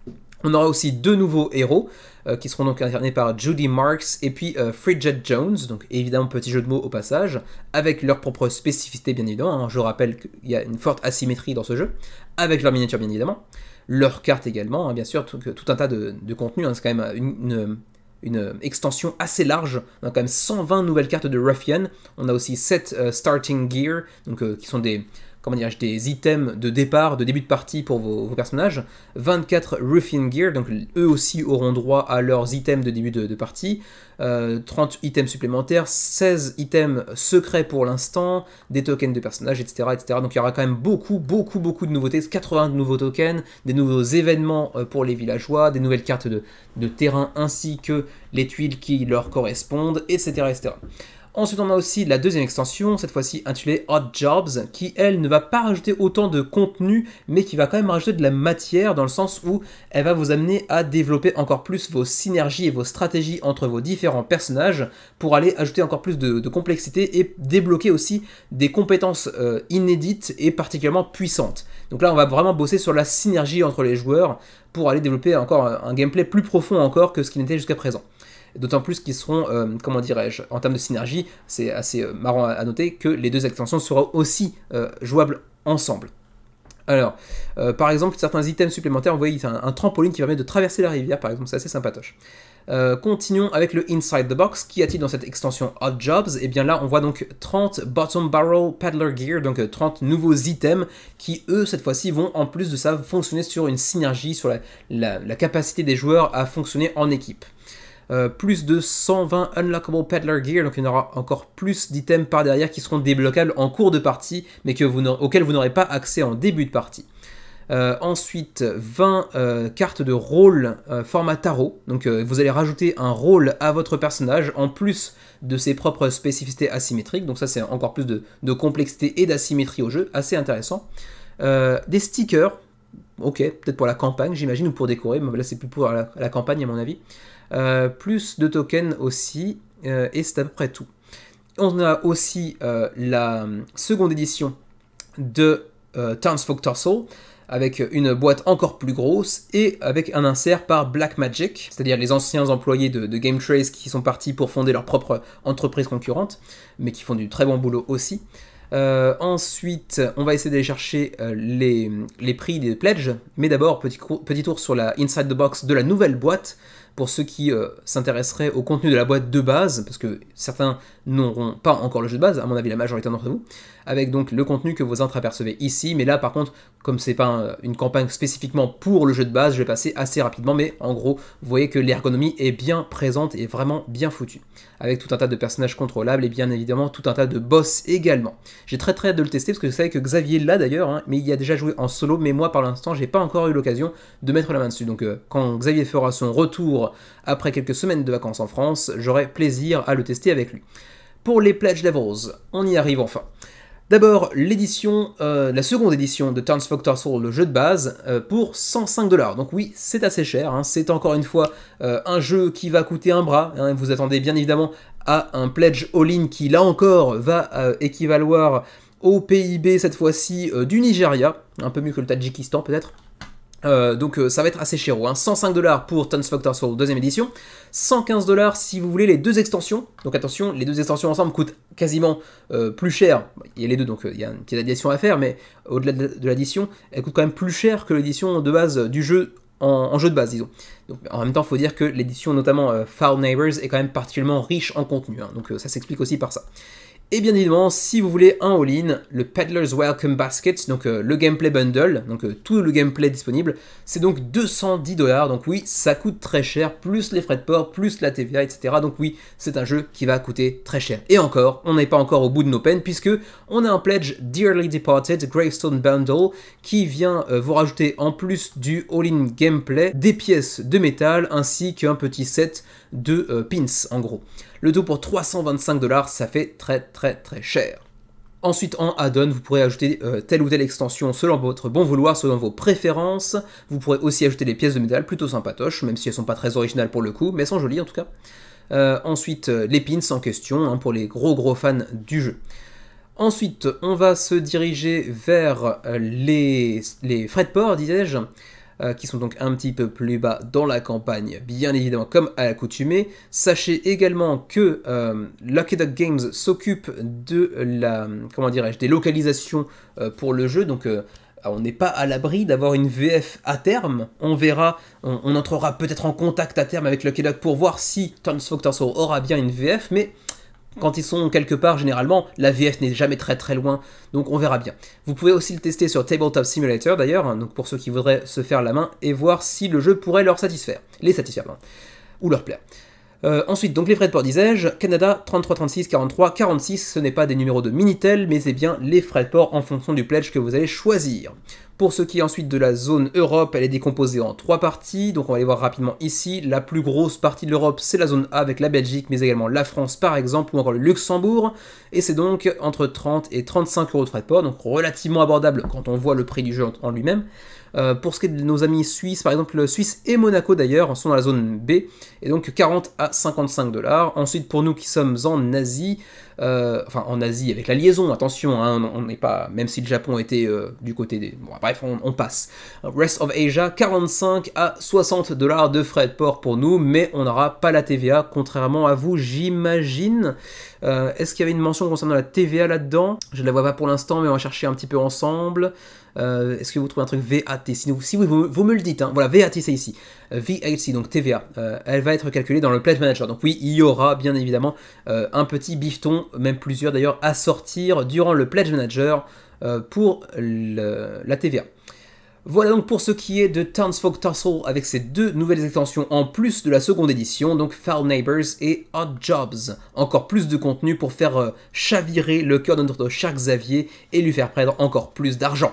[SPEAKER 1] On aura aussi deux nouveaux héros euh, qui seront donc incarnés par Judy Marks et puis euh, Fridget Jones, donc évidemment petit jeu de mots au passage, avec leur propre spécificité bien évidemment, hein. je rappelle qu'il y a une forte asymétrie dans ce jeu, avec leur miniature bien évidemment, leurs cartes également, hein, bien sûr, tout, un tas de, contenu, hein. c'est quand même euh, une, extension assez large. On quand même 120 nouvelles cartes de Ruffian. On a aussi 7 starting gear, donc, qui sont des, comment dirais des items de départ, de début de partie pour vos, personnages, 24 Roofing Gear, donc eux aussi auront droit à leurs items de début de, partie, 30 euh, items supplémentaires, 16 items secrets pour l'instant, des tokens de personnages, etc., Donc il y aura quand même beaucoup, beaucoup, beaucoup de nouveautés, 80 nouveaux tokens, des nouveaux événements euh, pour les villageois, des nouvelles cartes de, terrain ainsi que les tuiles qui leur correspondent, etc. etc. Ensuite, on a aussi la deuxième extension, cette fois-ci intitulée Odd Jobs, qui elle ne va pas rajouter autant de contenu, mais qui va quand même rajouter de la matière dans le sens où elle va vous amener à développer encore plus vos synergies et vos stratégies entre vos différents personnages pour aller ajouter encore plus de, complexité et débloquer aussi des compétences euh, inédites et particulièrement puissantes. Donc là, on va vraiment bosser sur la synergie entre les joueurs pour aller développer encore un gameplay plus profond encore que ce qu'il n'était jusqu'à présent. D'autant plus qu'ils seront, euh, comment dirais-je, en termes de synergie, c'est assez euh, marrant à, noter que les deux extensions seront aussi euh, jouables ensemble. Alors, par exemple, certains items supplémentaires, vous voyez, un, un trampoline qui permet de traverser la rivière, par exemple, c'est assez sympatoche. continuons avec le Inside the Box. Qu'y a-t-il dans cette extension Odd Jobs Et eh bien là, on voit donc 30 Bottom Barrel Paddler Gear, donc 30 nouveaux items qui, eux, cette fois-ci, vont en plus de ça fonctionner sur une synergie, sur la capacité des joueurs à fonctionner en équipe. Euh, plus de 120 Unlockable Peddler Gear, donc il y en aura encore plus d'items par derrière qui seront débloquables en cours de partie, mais que vous auxquels vous n'aurez pas accès en début de partie. Euh, ensuite, 20 euh, cartes de rôle format tarot. Donc vous allez rajouter un rôle à votre personnage en plus de ses propres spécificités asymétriques. Donc ça c'est encore plus de, complexité et d'asymétrie au jeu. Assez intéressant. des stickers. Ok, peut-être pour la campagne j'imagine ou pour décorer. Mais là c'est plus pour la campagne à mon avis. Euh, plus de tokens aussi, euh, et c'est à peu près tout. On a aussi euh, la seconde édition de Townsfolk Torso, avec une boîte encore plus grosse et avec un insert par Blackmagic, c'est-à-dire les anciens employés de, Game Trace qui sont partis pour fonder leur propre entreprise concurrente, mais qui font du très bon boulot aussi. ensuite, on va essayer d'aller chercher les, prix des pledges, mais d'abord, petit, petit, tour sur la Inside the Box de la nouvelle boîte pour ceux qui euh, s'intéresseraient au contenu de la boîte de base, parce que certains n'auront pas encore le jeu de base, à mon avis la majorité d'entre vous, avec donc le contenu que vous intrapercevez ici. Mais là, par contre, comme c'est pas une campagne spécifiquement pour le jeu de base, je vais passer assez rapidement. Mais en gros, vous voyez que l'ergonomie est bien présente et vraiment bien foutue. Avec tout un tas de personnages contrôlables et bien évidemment tout un tas de boss également. J'ai très très hâte de le tester parce que vous savez que Xavier l'a d'ailleurs, hein, mais il y a déjà joué en solo. Mais moi, par l'instant, j'ai pas encore eu l'occasion de mettre la main dessus. Donc, euh, quand Xavier fera son retour après quelques semaines de vacances en France, j'aurai plaisir à le tester avec lui. Pour les Pledge Levels, on y arrive enfin. D'abord, l'édition, euh, la seconde édition de Turns Factor Soul, le jeu de base, euh, pour 105 dollars. Donc oui, c'est assez cher. Hein. C'est encore une fois euh, un jeu qui va coûter un bras. Hein. Vous attendez bien évidemment à un pledge all-in qui, là encore, va équivaloir au PIB cette fois-ci du Nigeria, un peu mieux que le Tadjikistan peut-être. Euh, donc euh, ça va être assez cher. Hein. 105 dollars pour Tons Factor Soul deuxième édition, 115 dollars si vous voulez les deux extensions. Donc attention, les deux extensions ensemble coûtent quasiment euh, plus cher. Il y a les deux, donc il y a une petite addition à faire, mais au-delà de l'addition, elle coûte quand même plus cher que l'édition de base du jeu en, jeu de base, disons. Donc, en même temps, il faut dire que l'édition, notamment Far Neighbors, est quand même particulièrement riche en contenu. Hein. donc ça s'explique aussi par ça. Et bien évidemment, si vous voulez un all-in, le Peddler's Welcome Basket, donc euh, le gameplay bundle, donc euh, tout le gameplay disponible, c'est donc 210 dollars. Donc oui, ça coûte très cher, plus les frais de port, plus la TVA, etc. Donc oui, c'est un jeu qui va coûter très cher. Et encore, on n'est pas encore au bout de nos peines puisque on a un pledge Dearly Departed Gravestone Bundle qui vient euh, vous rajouter en plus du all-in gameplay des pièces de métal ainsi qu'un petit set de pins en gros. Le tout pour 325 dollars, ça fait très très très cher. Ensuite, en add-on, vous pourrez ajouter euh, telle ou telle extension selon votre bon vouloir, selon vos préférences. Vous pourrez aussi ajouter des pièces de métal, plutôt sympatoches, même si elles sont pas très originales pour le coup, mais elles sont jolies en tout cas. Euh, ensuite, les pins en question, hein, pour les gros gros fans du jeu. Ensuite, on va se diriger vers euh, les, les frais de port, disais-je. Euh, qui sont donc un petit peu plus bas dans la campagne, bien évidemment comme à l'accoutumée. Sachez également que euh, Lucky Duck Games s'occupe de la, comment dirais-je, des localisations euh, pour le jeu, donc on n'est pas à l'abri d'avoir une VF à terme. On verra, on, entrera peut-être en contact à terme avec Lucky Duck pour voir si Turns aura bien une VF, mais quand ils sont quelque part, généralement, la VF n'est jamais très très loin, donc on verra bien. Vous pouvez aussi le tester sur Tabletop Simulator d'ailleurs, hein, donc pour ceux qui voudraient se faire la main et voir si le jeu pourrait leur satisfaire, les satisfaire, ou leur plaire. Euh, ensuite, donc les frais de port, disais-je, Canada 33 36 43 46, ce n'est pas des numéros de Minitel, mais c'est bien les frais de port en fonction du pledge que vous allez choisir. Pour ce qui est ensuite de la zone Europe, elle est décomposée en trois parties, donc on va aller voir rapidement ici. La plus grosse partie de l'Europe, c'est la zone A avec la Belgique, mais également la France par exemple, ou encore le Luxembourg, et c'est donc entre 30 et 35 euros de frais de port, donc relativement abordable quand on voit le prix du jeu en lui-même. Euh, pour ce qui est de nos amis suisses, par exemple, Suisse et Monaco d'ailleurs sont dans la zone B, et donc 40 à 55 dollars. Ensuite, pour nous qui sommes en Asie, euh, enfin en Asie avec la liaison, attention, hein, on n'est pas, même si le Japon était euh, du côté des... Bon, bref, on, on, passe. Rest of Asia, 45 à 60 dollars de frais de port pour nous, mais on n'aura pas la TVA, contrairement à vous, j'imagine. Est-ce qu'il y avait une mention concernant la TVA là-dedans Je ne la vois pas pour l'instant, mais on va chercher un petit peu ensemble. Euh, est-ce que vous trouvez un truc VAT Si, vous, me le dites, hein. voilà, VAT c'est ici. Euh, VAT, donc TVA, euh, elle va être calculée dans le Pledge Manager. Donc oui, il y aura bien évidemment un petit bifton, même plusieurs d'ailleurs, à sortir durant le Pledge Manager pour la TVA. Voilà donc pour ce qui est de Townsfolk Tussle avec ses deux nouvelles extensions en plus de la seconde édition, donc Foul Neighbors et Odd Jobs. Encore plus de contenu pour faire chavirer le cœur de notre cher Xavier et lui faire prendre encore plus d'argent.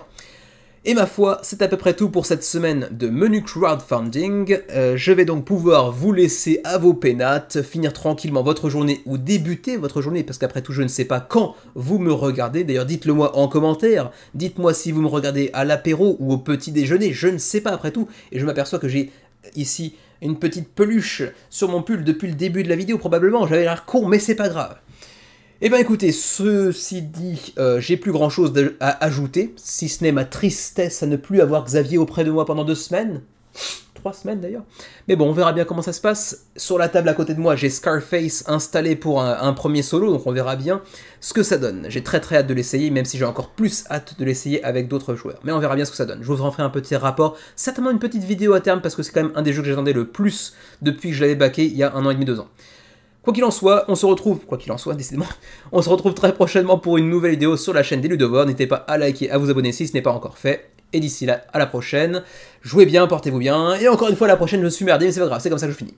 [SPEAKER 1] Et ma foi, c'est à peu près tout pour cette semaine de menu crowdfunding. Euh, je vais donc pouvoir vous laisser à vos pénates, finir tranquillement votre journée ou débuter votre journée, parce qu'après tout, je ne sais pas quand vous me regardez. D'ailleurs, dites-le moi en commentaire. Dites-moi si vous me regardez à l'apéro ou au petit déjeuner. Je ne sais pas après tout. Et je m'aperçois que j'ai ici une petite peluche sur mon pull depuis le début de la vidéo, probablement. J'avais l'air con, mais c'est pas grave. Eh bien écoutez, ceci dit, euh, j'ai plus grand chose à ajouter, si ce n'est ma tristesse à ne plus avoir Xavier auprès de moi pendant deux semaines. Trois semaines d'ailleurs. Mais bon, on verra bien comment ça se passe. Sur la table à côté de moi, j'ai Scarface installé pour un, premier solo, donc on verra bien ce que ça donne. J'ai très très hâte de l'essayer, même si j'ai encore plus hâte de l'essayer avec d'autres joueurs. Mais on verra bien ce que ça donne. Je vous en ferai un petit rapport, certainement une petite vidéo à terme, parce que c'est quand même un des jeux que j'attendais le plus depuis que je l'avais backé il y a un an et demi, deux ans. Quoi qu'il en soit, on se retrouve, quoi qu'il en soit, décidément, on se retrouve très prochainement pour une nouvelle vidéo sur la chaîne des Ludovores. N'hésitez pas à liker, à vous abonner si ce n'est pas encore fait. Et d'ici là, à la prochaine. Jouez bien, portez-vous bien. Et encore une fois, à la prochaine, je suis merdé, mais c'est pas grave, c'est comme ça que je finis.